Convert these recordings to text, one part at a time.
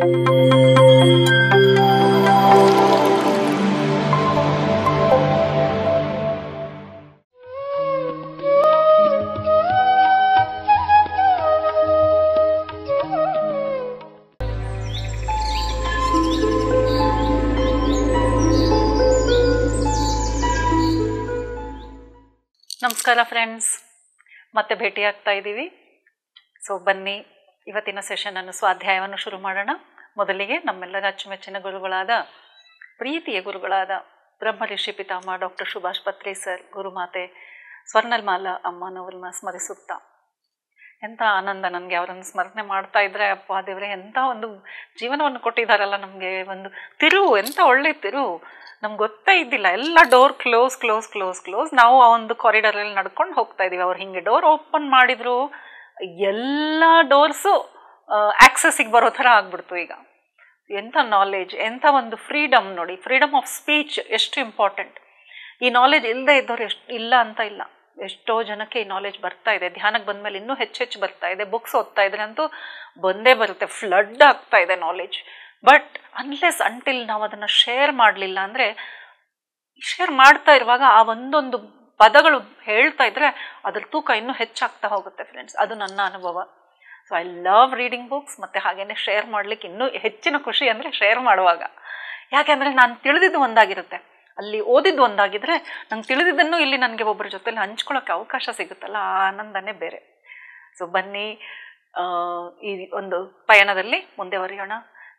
ನಮಸ್ಕಾರ ಫ್ರೆಂಡ್ಸ್ ಮತ್ತೆ ಭೇಟಿ ಆಗ್ತಾ ಇದ್ದೀವಿ ಸೊ ಬನ್ನಿ ಇವತ್ತಿನ ಸೆಷನನ್ನು ಸ್ವಾಧ್ಯಾಯವನ್ನು ಶುರು ಮಾಡೋಣ ಮೊದಲಿಗೆ ನಮ್ಮೆಲ್ಲರ ಅಚ್ಚುಮೆಚ್ಚಿನ ಗುರುಗಳಾದ ಪ್ರೀತಿಯ ಗುರುಗಳಾದ ಬ್ರಹ್ಮಋಷಿ ಪಿತಾಮ ಡಾಕ್ಟರ್ ಸುಭಾಷ್ ಪತ್ರಿ ಸರ್ ಗುರುಮಾತೆ ಸ್ವರ್ಣಲ್ಮಾಲಾ ಅಮ್ಮನವ್ರನ್ನ ಸ್ಮರಿಸುತ್ತಾ ಎಂಥ ಆನಂದ ನನಗೆ ಅವರನ್ನು ಸ್ಮರಣೆ ಮಾಡ್ತಾ ಇದ್ರೆ ಅಪ್ಪ ದೇವರೇ ಎಂಥ ಒಂದು ಜೀವನವನ್ನು ಕೊಟ್ಟಿದ್ದಾರಲ್ಲ ನಮಗೆ ಒಂದು ತಿರುವು ಎಂಥ ಒಳ್ಳೆ ತಿರುವು ನಮ್ಗೆ ಗೊತ್ತೇ ಇದ್ದಿಲ್ಲ ಎಲ್ಲ door close close close close ನಾವು ಆ ಒಂದು ಕಾರಿಡಾರಲ್ಲಿ ನಡ್ಕೊಂಡು ಹೋಗ್ತಾ ಇದ್ದೀವಿ ಅವ್ರು ಹಿಂಗೆ ಡೋರ್ ಓಪನ್ ಮಾಡಿದ್ರು ಎಲ್ಲ ಡೋರ್ಸು ಆಕ್ಸೆಸ್ಸಿಗೆ ಬರೋ ಥರ ಆಗ್ಬಿಡ್ತು ಈಗ ಎಂಥ ನಾಲೆಜ್ ಎಂಥ ಒಂದು ಫ್ರೀಡಮ್ ನೋಡಿ ಫ್ರೀಡಮ್ ಆಫ್ ಸ್ಪೀಚ್ ಎಷ್ಟು ಇಂಪಾರ್ಟೆಂಟ್ ಈ ನಾಲೆಜ್ ಇಲ್ಲದೆ ಇದ್ದವ್ರು ಎಷ್ಟು ಇಲ್ಲ ಅಂತ ಇಲ್ಲ ಎಷ್ಟೋ ಜನಕ್ಕೆ ಈ ನಾಲೆಜ್ ಬರ್ತಾ ಇದೆ ಧ್ಯಾನಕ್ಕೆ ಬಂದಮೇಲೆ ಇನ್ನೂ ಹೆಚ್ಚು ಹೆಚ್ಚು ಬರ್ತಾ ಇದೆ ಬುಕ್ಸ್ ಓದ್ತಾ ಇದ್ರೆ ಅಂತೂ ಬಂದೇ ಬರುತ್ತೆ ಫ್ಲಡ್ ಆಗ್ತಾ ಇದೆ ನಾಲೆಜ್ ಬಟ್ ಅನ್ಲೆಸ್ ಅಂಟಿಲ್ ನಾವು ಅದನ್ನು ಶೇರ್ ಮಾಡಲಿಲ್ಲ ಅಂದರೆ ಶೇರ್ ಮಾಡ್ತಾ ಇರುವಾಗ ಆ ಒಂದೊಂದು ಪದಗಳು ಹೇಳ್ತಾ ಇದ್ರೆ ಅದ್ರ ತೂಕ ಇನ್ನೂ ಹೆಚ್ಚಾಗ್ತಾ ಹೋಗುತ್ತೆ ಫ್ರೆಂಡ್ಸ್ ಅದು ನನ್ನ ಅನುಭವ so I love reading books ಮತ್ತು ಹಾಗೇನೆ ಶೇರ್ ಮಾಡಲಿಕ್ಕೆ ಇನ್ನೂ ಹೆಚ್ಚಿನ ಖುಷಿ ಅಂದರೆ ಶೇರ್ ಮಾಡುವಾಗ ಅಂದರೆ ನಾನು ತಿಳಿದಿದ್ದು ಒಂದಾಗಿರುತ್ತೆ ಅಲ್ಲಿ ಓದಿದ್ದು ಒಂದಾಗಿದ್ದರೆ ನಂಗೆ ತಿಳಿದಿದ್ದನ್ನು ಇಲ್ಲಿ ನನಗೆ ಒಬ್ಬರ ಜೊತೆಲಿ ಹಂಚ್ಕೊಳ್ಳೋಕ್ಕೆ ಅವಕಾಶ ಸಿಗುತ್ತಲ್ಲ ಆ ಆನಂದನೇ ಬೇರೆ ಸೊ ಬನ್ನಿ ಈ ಒಂದು ಪಯಣದಲ್ಲಿ ಮುಂದೆ ಬರೆಯೋಣ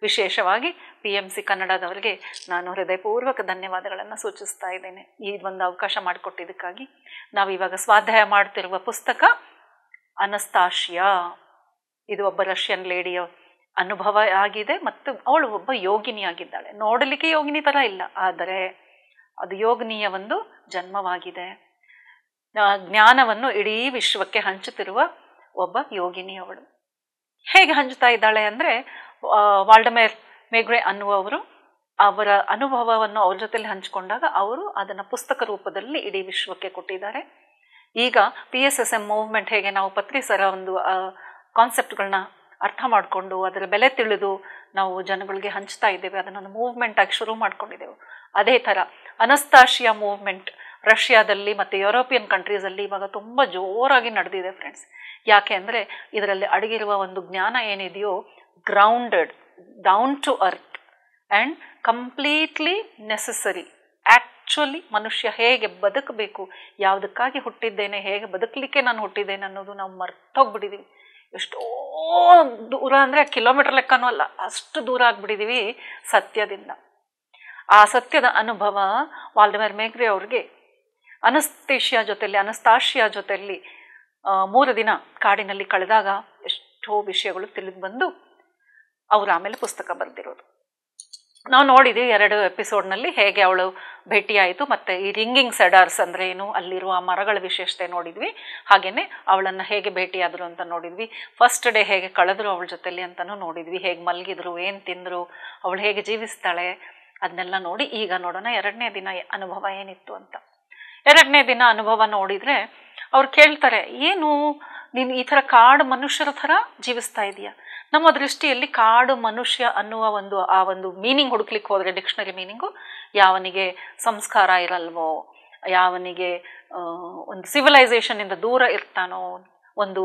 ವಿಶೇಷವಾಗಿ ಪಿ ಎಮ್ ಸಿ ಕನ್ನಡದವರಿಗೆ ನಾನು ಹೃದಯಪೂರ್ವಕ ಧನ್ಯವಾದಗಳನ್ನು ಸೂಚಿಸ್ತಾ ಇದ್ದೇನೆ ಈ ಒಂದು ಅವಕಾಶ ಮಾಡಿಕೊಟ್ಟಿದ್ದಕ್ಕಾಗಿ ನಾವು ಇವಾಗ ಸ್ವಾಧ್ಯಾಯ ಮಾಡ್ತಿರುವ ಪುಸ್ತಕ ಅನಸ್ತಾಶಿಯಾ ಇದು ಒಬ್ಬ ರಷ್ಯನ್ ಲೇಡಿಯ ಅನುಭವ ಆಗಿದೆ ಮತ್ತು ಅವಳು ಒಬ್ಬ ಯೋಗಿನಿಯಾಗಿದ್ದಾಳೆ ನೋಡಲಿಕ್ಕೆ ಯೋಗಿನಿ ಥರ ಇಲ್ಲ ಆದರೆ ಅದು ಯೋಗಿನಿಯ ಒಂದು ಜನ್ಮವಾಗಿದೆ ಜ್ಞಾನವನ್ನು ಇಡೀ ವಿಶ್ವಕ್ಕೆ ಹಂಚುತ್ತಿರುವ ಒಬ್ಬ ಯೋಗಿನಿ ಅವಳು ಹೇಗೆ ಹಂಚುತ್ತಾ ಇದ್ದಾಳೆ ಅಂದರೆ ವಾಲ್ಡಮೇರ್ ಮೇಗ್ರೆ ಅನ್ನುವವರು ಅವರ ಅನುಭವವನ್ನು ಅವ್ರ ಜೊತೆಲಿ ಹಂಚಿಕೊಂಡಾಗ ಅವರು ಅದನ್ನು ಪುಸ್ತಕ ರೂಪದಲ್ಲಿ ಇಡೀ ವಿಶ್ವಕ್ಕೆ ಕೊಟ್ಟಿದ್ದಾರೆ ಈಗ P S S M movement ಹೇಗೆ ನಾವು ಪತ್ರಿಸರ ಒಂದು ಕಾನ್ಸೆಪ್ಟ್ಗಳನ್ನ ಅರ್ಥ ಮಾಡಿಕೊಂಡು ಅದರ ಬೆಲೆ ತಿಳಿದು ನಾವು ಜನಗಳಿಗೆ ಹಂಚ್ತಾ ಇದ್ದೇವೆ ಒಂದು ಮೂವ್ಮೆಂಟ್ ಆಗಿ ಶುರು ಮಾಡ್ಕೊಂಡಿದ್ದೆವು ಅದೇ ಥರ ಅನಸ್ತಾಶಿಯಾ ಮೂವ್ಮೆಂಟ್ ರಷ್ಯಾದಲ್ಲಿ ಮತ್ತು ಯುರೋಪಿಯನ್ ಕಂಟ್ರೀಸಲ್ಲಿ ಇವಾಗ ತುಂಬ ಜೋರಾಗಿ ನಡೆದಿದೆ ಫ್ರೆಂಡ್ಸ್ ಯಾಕೆ ಅಂದರೆ ಇದರಲ್ಲಿ ಅಡಗಿರುವ ಒಂದು ಜ್ಞಾನ ಏನಿದೆಯೋ grounded down to earth and completely necessary actually ಮನುಷ್ಯ ಹೇಗೆ ಬದುಕಬೇಕು ಯಾವುದಕ್ಕಾಗಿ ಹುಟ್ಟಿದ್ದೇನೆ ಹೇಗೆ ಬದುಕಲಿಕ್ಕೆ ನಾನು ಹುಟ್ಟಿದ್ದೇನೆ ಅನ್ನೋದು ನಾವು ಮರ್ತೋಗ್ಬಿಟ್ಟಿದ್ದೀವಿ ಎಷ್ಟೋ ದೂರ ಅಂದರೆ ಕಿಲೋಮೀಟರ್ ಲೆಕ್ಕನೂ ಅಲ್ಲ ಅಷ್ಟು ದೂರ ಆಗ್ಬಿಟ್ಟಿದ್ದೀವಿ ಸತ್ಯದಿಂದ ಆ ಸತ್ಯದ ಅನುಭವ ವಾಲ್ಡಮರ್ ಮೇಘ್ರೆ ಅವ್ರಿಗೆ ಅನಸ್ತೇಷಿಯಾ ಜೊತೆಯಲ್ಲಿ ಅನಸ್ತಾಶಿಯಾ ಜೊತೆಯಲ್ಲಿ ಮೂರು ದಿನ ಕಾಡಿನಲ್ಲಿ ಕಳೆದಾಗ ಎಷ್ಟೋ ವಿಷಯಗಳು ತಿಳಿದು ಬಂದು ಅವರು ಆಮೇಲೆ ಪುಸ್ತಕ ಬರೆದಿರೋದು ನಾವು ನೋಡಿದ್ವಿ ಎರಡು ಎಪಿಸೋಡ್ನಲ್ಲಿ ಹೇಗೆ ಅವಳು ಭೇಟಿಯಾಯಿತು ಮತ್ತು ಈ ರಿಂಗಿಂಗ್ ಸೆಡಾರ್ಸ್ ಅಂದರೆ ಏನು ಅಲ್ಲಿರುವ ಮರಗಳ ವಿಶೇಷತೆ ನೋಡಿದ್ವಿ ಹಾಗೆಯೇ ಅವಳನ್ನು ಹೇಗೆ ಭೇಟಿಯಾದರು ಅಂತ ನೋಡಿದ್ವಿ ಫಸ್ಟ್ ಡೇ ಹೇಗೆ ಕಳೆದ್ರು ಅವಳ ಜೊತೆಲಿ ಅಂತಲೂ ನೋಡಿದ್ವಿ ಹೇಗೆ ಮಲಗಿದ್ರು ಏನು ತಿಂದರು ಅವಳು ಹೇಗೆ ಜೀವಿಸ್ತಾಳೆ ಅದನ್ನೆಲ್ಲ ನೋಡಿ ಈಗ ನೋಡೋಣ ಎರಡನೇ ದಿನ ಅನುಭವ ಏನಿತ್ತು ಅಂತ ಎರಡನೇ ದಿನ ಅನುಭವ ನೋಡಿದರೆ ಅವ್ರು ಕೇಳ್ತಾರೆ ಏನು ನೀನು ಈ ಥರ ಕಾಡು ಮನುಷ್ಯರ ಥರ ಜೀವಿಸ್ತಾ ಇದೆಯಾ ನಮ್ಮ ದೃಷ್ಟಿಯಲ್ಲಿ ಕಾಡು ಮನುಷ್ಯ ಅನ್ನುವ ಒಂದು ಆ ಒಂದು ಮೀನಿಂಗ್ ಹುಡುಕ್ಲಿಕ್ಕೆ ಹೋದರೆ ಡಿಕ್ಷನರಿ ಮೀನಿಂಗು ಯಾವನಿಗೆ ಸಂಸ್ಕಾರ ಇರಲ್ವೋ ಯಾವನಿಗೆ ಒಂದು ಸಿವಿಲೈಸೇಷನಿಂದ ದೂರ ಇರ್ತಾನೋ ಒಂದು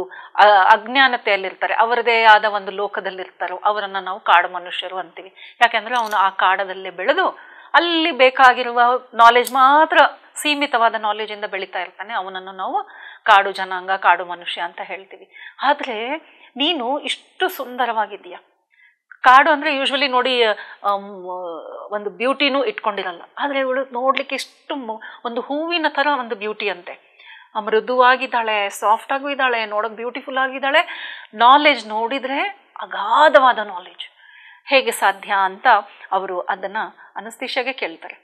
ಅಜ್ಞಾನತೆಯಲ್ಲಿರ್ತಾರೆ ಅವರದೇ ಆದ ಒಂದು ಲೋಕದಲ್ಲಿರ್ತಾರೋ ಅವರನ್ನು ನಾವು ಕಾಡು ಮನುಷ್ಯರು ಅಂತೀವಿ ಯಾಕೆಂದರೆ ಅವನು ಆ ಕಾಡದಲ್ಲೇ ಬೆಳೆದು ಅಲ್ಲಿ ಬೇಕಾಗಿರುವ ನಾಲೆಜ್ ಮಾತ್ರ ಸೀಮಿತವಾದ ನಾಲೆಜಿಂದ ಬೆಳೀತಾ ಇರ್ತಾನೆ ಅವನನ್ನು ನಾವು ಕಾಡು ಜನಾಂಗ ಕಾಡು ಮನುಷ್ಯ ಅಂತ ಹೇಳ್ತೀವಿ ಆದರೆ ನೀನು ಇಷ್ಟು ಸುಂದರವಾಗಿದ್ದೀಯ ಕಾಡು ಅಂದರೆ ಯೂಶ್ವಲಿ ನೋಡಿ ಒಂದು ಬ್ಯೂಟಿನೂ ಇಟ್ಕೊಂಡಿರಲ್ಲ ಆದರೆ ಇವಳು ನೋಡಲಿಕ್ಕೆ ಇಷ್ಟು ಒಂದು ಹೂವಿನ ಥರ ಒಂದು ಬ್ಯೂಟಿ ಅಂತೆ ಮೃದುವಾಗಿದ್ದಾಳೆ ಸಾಫ್ಟಾಗೂ ಇದ್ದಾಳೆ ನೋಡೋಕೆ ಬ್ಯೂಟಿಫುಲ್ ಆಗಿದ್ದಾಳೆ ನಾಲೆಜ್ ನೋಡಿದರೆ ಅಗಾಧವಾದ ನಾಲೆಜ್ ಹೇಗೆ ಸಾಧ್ಯ ಅಂತ ಅವರು ಅದನ್ನು ಅನಸ್ತಿಷಾಗೆ ಕೇಳ್ತಾರೆ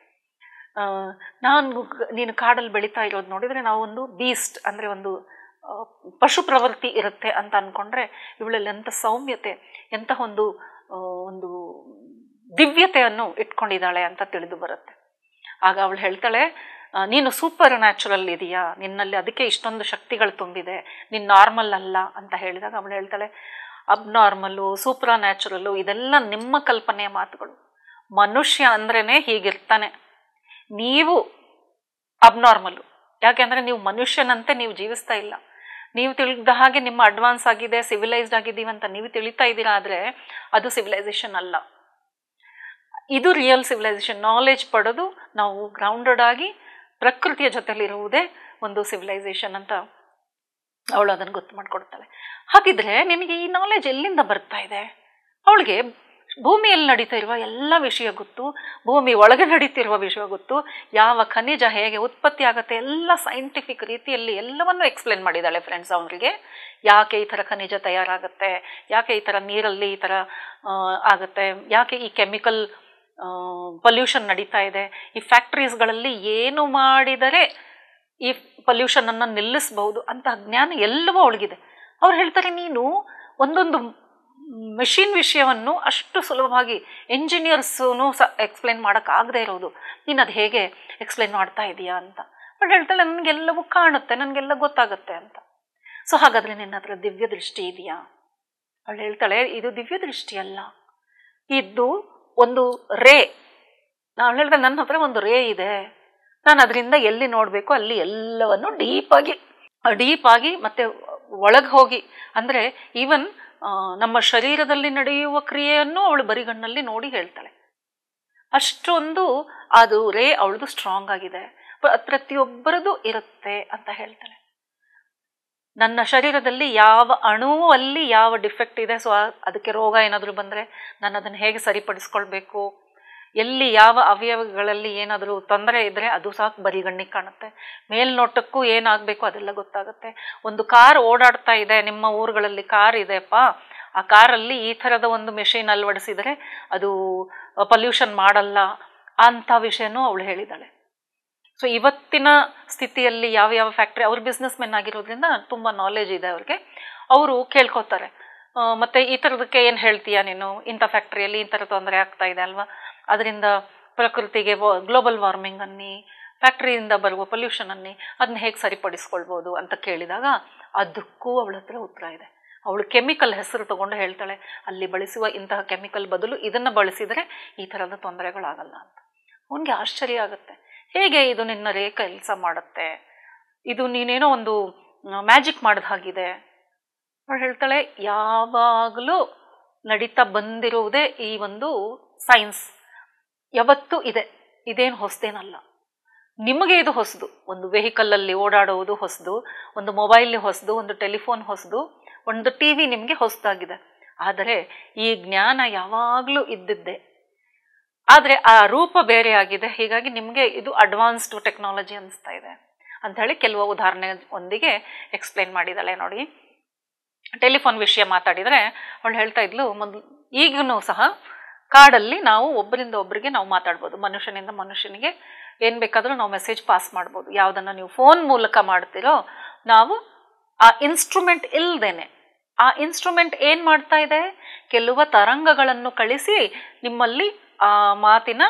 ನಾನು ನೀನು ಕಾಡಲ್ಲಿ ಬೆಳೀತಾ ಇರೋದು ನೋಡಿದರೆ ನಾವು ಒಂದು ಬೀಸ್ಟ್ ಅಂದರೆ ಒಂದು ಪಶು ಪ್ರವೃತ್ತಿ ಇರುತ್ತೆ ಅಂತ ಅಂದ್ಕೊಂಡ್ರೆ ಇವಳಲ್ಲಿ ಎಂಥ ಸೌಮ್ಯತೆ ಎಂಥ ಒಂದು ಒಂದು ದಿವ್ಯತೆಯನ್ನು ಇಟ್ಕೊಂಡಿದ್ದಾಳೆ ಅಂತ ತಿಳಿದು ಬರುತ್ತೆ ಆಗ ಅವಳು ಹೇಳ್ತಾಳೆ ನೀನು ಸೂಪರ್ ನ್ಯಾಚುರಲ್ ಇದೆಯಾ ನಿನ್ನಲ್ಲಿ ಅದಕ್ಕೆ ಇಷ್ಟೊಂದು ಶಕ್ತಿಗಳು ತುಂಬಿದೆ ನೀನು ನಾರ್ಮಲ್ ಅಲ್ಲ ಅಂತ ಹೇಳಿದಾಗ ಅವಳು ಹೇಳ್ತಾಳೆ ಅಬ್ನಾರ್ಮಲ್ಲು ಸೂಪ್ರ ನ್ಯಾಚುರಲ್ಲು ಇದೆಲ್ಲ ನಿಮ್ಮ ಕಲ್ಪನೆಯ ಮಾತುಗಳು ಮನುಷ್ಯ ಅಂದ್ರೇ ಹೀಗಿರ್ತಾನೆ ನೀವು ಅಬ್ನಾರ್ಮಲ್ಲು ಯಾಕೆಂದರೆ ನೀವು ಮನುಷ್ಯನಂತೆ ನೀವು ಜೀವಿಸ್ತಾ ಇಲ್ಲ ನೀವು ತಿಳಿದ ಹಾಗೆ ನಿಮ್ಮ ಅಡ್ವಾನ್ಸ್ ಆಗಿದೆ ಸಿವಿಲೈಸ್ಡ್ ಆಗಿದ್ದೀವಿ ಅಂತ ನೀವು ತಿಳಿತಾ ಇದ್ದೀರಾ ಆದರೆ ಅದು ಸಿವಿಲೈಸೇಷನ್ ಅಲ್ಲ ಇದು ರಿಯಲ್ ಸಿವಿಲೈಸೇಷನ್ ನಾಲೆಜ್ ಪಡೆದು ನಾವು ಗ್ರೌಂಡೆಡ್ ಆಗಿ ಪ್ರಕೃತಿಯ ಜೊತೆಲಿರುವುದೇ ಒಂದು ಸಿವಿಲೈಸೇಷನ್ ಅಂತ ಅವಳು ಅದನ್ನು ಗೊತ್ತು ಮಾಡಿಕೊಡ್ತಾಳೆ ಹಾಗಿದ್ರೆ ನಿಮಗೆ ಈ ನಾಲೆಜ್ ಎಲ್ಲಿಂದ ಬರ್ತಾ ಇದೆ ಅವಳಿಗೆ ಭೂಮಿಯಲ್ಲಿ ನಡೀತಾ ಇರುವ ಎಲ್ಲ ವಿಷಯ ಗೊತ್ತು ಭೂಮಿ ಒಳಗೆ ನಡೀತಿರುವ ವಿಷಯ ಗೊತ್ತು ಯಾವ ಖನಿಜ ಹೇಗೆ ಉತ್ಪತ್ತಿ ಆಗುತ್ತೆ ಎಲ್ಲ ಸೈಂಟಿಫಿಕ್ ರೀತಿಯಲ್ಲಿ ಎಲ್ಲವನ್ನು ಎಕ್ಸ್ಪ್ಲೇನ್ ಮಾಡಿದ್ದಾಳೆ ಫ್ರೆಂಡ್ಸ್ ಅವರಿಗೆ ಯಾಕೆ ಈ ಥರ ಖನಿಜ ತಯಾರಾಗುತ್ತೆ ಯಾಕೆ ಈ ಥರ ನೀರಲ್ಲಿ ಈ ಥರ ಆಗುತ್ತೆ ಯಾಕೆ ಈ ಕೆಮಿಕಲ್ ಪೊಲ್ಯೂಷನ್ ನಡೀತಾ ಇದೆ ಈ ಫ್ಯಾಕ್ಟ್ರೀಸ್ಗಳಲ್ಲಿ ಏನು ಮಾಡಿದರೆ ಈ ಪೊಲ್ಯೂಷನನ್ನು ನಿಲ್ಲಿಸ್ಬಹುದು ಅಂತಹ ಜ್ಞಾನ ಎಲ್ಲವೂ ಅವಳಿಗಿದೆ ಅವ್ರು ಹೇಳ್ತಾರೆ ನೀನು ಒಂದೊಂದು ಮೆಷಿನ್ ವಿಷಯವನ್ನು ಅಷ್ಟು ಸುಲಭವಾಗಿ ಇಂಜಿನಿಯರ್ಸೂ ಸಹ ಎಕ್ಸ್ಪ್ಲೈನ್ ಮಾಡೋಕ್ಕಾಗದೇ ಇರೋದು ನೀನು ಅದು ಹೇಗೆ ಎಕ್ಸ್ಪ್ಲೈನ್ ಮಾಡ್ತಾ ಇದೆಯಾ ಅಂತ ಬಟ್ ಹೇಳ್ತಾಳೆ ನನಗೆಲ್ಲವೂ ಕಾಣುತ್ತೆ ನನಗೆಲ್ಲ ಗೊತ್ತಾಗುತ್ತೆ ಅಂತ ಸೊ ಹಾಗಾದರೆ ನಿನ್ನ ಹತ್ರ ದಿವ್ಯ ದೃಷ್ಟಿ ಇದೆಯಾ ಅವಳು ಹೇಳ್ತಾಳೆ ಇದು ದಿವ್ಯ ದೃಷ್ಟಿ ಅಲ್ಲ ಇದು ಒಂದು ರೇ ನಾನು ಹೇಳ್ತಾಳೆ ನನ್ನ ಹತ್ರ ಒಂದು ರೇ ಇದೆ ನಾನು ಅದರಿಂದ ಎಲ್ಲಿ ನೋಡಬೇಕು ಅಲ್ಲಿ ಎಲ್ಲವನ್ನು ಡೀಪಾಗಿ ಡೀಪಾಗಿ ಮತ್ತು ಒಳಗೆ ಹೋಗಿ ಅಂದರೆ ಈವನ್ ನಮ್ಮ ಶರೀರದಲ್ಲಿ ನಡೆಯುವ ಕ್ರಿಯೆಯನ್ನು ಅವಳು ಬರಿಗಣ್ಣಲ್ಲಿ ನೋಡಿ ಹೇಳ್ತಾಳೆ ಅಷ್ಟೊಂದು ಅದು ರೇ ಅವಳದು ಸ್ಟ್ರಾಂಗ್ ಆಗಿದೆ ಪ್ರತಿಯೊಬ್ಬರದು ಇರುತ್ತೆ ಅಂತ ಹೇಳ್ತಾಳೆ ನನ್ನ ಶರೀರದಲ್ಲಿ ಯಾವ ಅಣುವು ಅಲ್ಲಿ ಯಾವ ಡಿಫೆಕ್ಟ್ ಇದೆ ಸೊ ಅದಕ್ಕೆ ರೋಗ ಏನಾದರೂ ಬಂದರೆ ನಾನು ಅದನ್ನು ಹೇಗೆ ಸರಿಪಡಿಸ್ಕೊಳ್ಬೇಕು ಎಲ್ಲಿ ಯಾವ ಅವಯವಗಳಲ್ಲಿ ಏನಾದರೂ ತೊಂದರೆ ಇದ್ದರೆ ಅದು ಸಾಕು ಬರಿಗಣ್ಣಿ ಕಾಣುತ್ತೆ ಮೇಲ್ನೋಟಕ್ಕೂ ಏನಾಗಬೇಕು ಅದೆಲ್ಲ ಗೊತ್ತಾಗುತ್ತೆ ಒಂದು ಕಾರ್ ಓಡಾಡ್ತಾ ಇದೆ ನಿಮ್ಮ ಊರುಗಳಲ್ಲಿ ಕಾರ್ ಇದೆಪ್ಪ ಆ ಕಾರಲ್ಲಿ ಈ ಥರದ ಒಂದು ಮೆಷಿನ್ ಅಳವಡಿಸಿದರೆ ಅದು ಪೊಲ್ಯೂಷನ್ ಮಾಡಲ್ಲ ಅಂಥ ವಿಷಯನೂ ಅವಳು ಹೇಳಿದ್ದಾಳೆ ಸೊ ಇವತ್ತಿನ ಸ್ಥಿತಿಯಲ್ಲಿ ಯಾವ ಯಾವ ಫ್ಯಾಕ್ಟ್ರಿ ಅವ್ರ ಬಿಸ್ನೆಸ್ ಮೆನ್ ಆಗಿರೋದ್ರಿಂದ ತುಂಬ ನಾಲೆಜ್ ಇದೆ ಅವ್ರಿಗೆ ಅವರು ಕೇಳ್ಕೊತಾರೆ ಮತ್ತು ಈ ಥರದಕ್ಕೆ ಏನು ಹೇಳ್ತೀಯಾ ನೀನು ಇಂಥ ಫ್ಯಾಕ್ಟ್ರಿಯಲ್ಲಿ ಥರ ತೊಂದರೆ ಆಗ್ತಾ ಇದೆ ಅಲ್ವಾ ಅದರಿಂದ ಪ್ರಕೃತಿಗೆ ಗ್ಲೋಬಲ್ ವಾರ್ಮಿಂಗ್ ಅನ್ನಿ ಫ್ಯಾಕ್ಟ್ರಿಯಿಂದ ಬರುವ ಪೊಲ್ಯೂಷನ್ ಅನ್ನಿ ಅದನ್ನ ಹೇಗೆ ಸರಿಪಡಿಸ್ಕೊಳ್ಬೋದು ಅಂತ ಕೇಳಿದಾಗ ಅದಕ್ಕೂ ಅವಳ ಹತ್ರ ಉತ್ತರ ಇದೆ ಅವಳು ಕೆಮಿಕಲ್ ಹೆಸರು ತಗೊಂಡು ಹೇಳ್ತಾಳೆ ಅಲ್ಲಿ ಬಳಸುವ ಇಂತಹ ಕೆಮಿಕಲ್ ಬದಲು ಇದನ್ನು ಬಳಸಿದರೆ ಈ ಥರದ ತೊಂದರೆಗಳಾಗಲ್ಲ ಅಂತ ಅವನಿಗೆ ಆಶ್ಚರ್ಯ ಆಗುತ್ತೆ ಹೇಗೆ ಇದು ನಿನ್ನ ರೇ ಕೆಲಸ ಮಾಡುತ್ತೆ ಇದು ನೀನೇನೋ ಒಂದು ಮ್ಯಾಜಿಕ್ ಮಾಡಿದ ಹಾಗಿದೆ ಅವಳು ಹೇಳ್ತಾಳೆ ಯಾವಾಗಲೂ ನಡೀತಾ ಬಂದಿರುವುದೇ ಈ ಒಂದು ಸೈನ್ಸ್ ಯಾವತ್ತೂ ಇದೆ ಇದೇನು ಹೊಸದೇನಲ್ಲ ನಿಮಗೆ ಇದು ಹೊಸದು ಒಂದು ವೆಹಿಕಲಲ್ಲಿ ಓಡಾಡುವುದು ಹೊಸದು ಒಂದು ಮೊಬೈಲ್ ಹೊಸದು ಒಂದು ಟೆಲಿಫೋನ್ ಹೊಸದು ಒಂದು ಟಿ ವಿ ನಿಮಗೆ ಹೊಸದಾಗಿದೆ ಆದರೆ ಈ ಜ್ಞಾನ ಯಾವಾಗಲೂ ಇದ್ದಿದ್ದೆ ಆದರೆ ಆ ರೂಪ ಬೇರೆ ಆಗಿದೆ ಹೀಗಾಗಿ ನಿಮಗೆ ಇದು ಅಡ್ವಾನ್ಸ್ಡ್ ಟೆಕ್ನಾಲಜಿ ಅನಿಸ್ತಾ ಇದೆ ಅಂಥೇಳಿ ಕೆಲವು ಉದಾಹರಣೆ ಒಂದಿಗೆ ಎಕ್ಸ್ಪ್ಲೇನ್ ಮಾಡಿದ್ದಾಳೆ ನೋಡಿ ಟೆಲಿಫೋನ್ ವಿಷಯ ಮಾತಾಡಿದರೆ ಅವಳು ಹೇಳ್ತಾ ಇದ್ಲು ಮೊದಲು ಈಗೂ ಸಹ ಕಾಡಲ್ಲಿ ನಾವು ಒಬ್ಬರಿಂದ ಒಬ್ಬರಿಗೆ ನಾವು ಮಾತಾಡ್ಬೋದು ಮನುಷ್ಯನಿಂದ ಮನುಷ್ಯನಿಗೆ ಏನು ಬೇಕಾದರೂ ನಾವು ಮೆಸೇಜ್ ಪಾಸ್ ಮಾಡ್ಬೋದು ಯಾವುದನ್ನು ನೀವು ಫೋನ್ ಮೂಲಕ ಮಾಡ್ತಿರೋ ನಾವು ಆ ಇನ್ಸ್ಟ್ರೂಮೆಂಟ್ ಇಲ್ಲದೇನೆ ಆ ಇನ್ಸ್ಟ್ರೂಮೆಂಟ್ ಏನು ಮಾಡ್ತಾ ಇದೆ ಕೆಲವ ತರಂಗಗಳನ್ನು ಕಳಿಸಿ ನಿಮ್ಮಲ್ಲಿ ಆ ಮಾತಿನ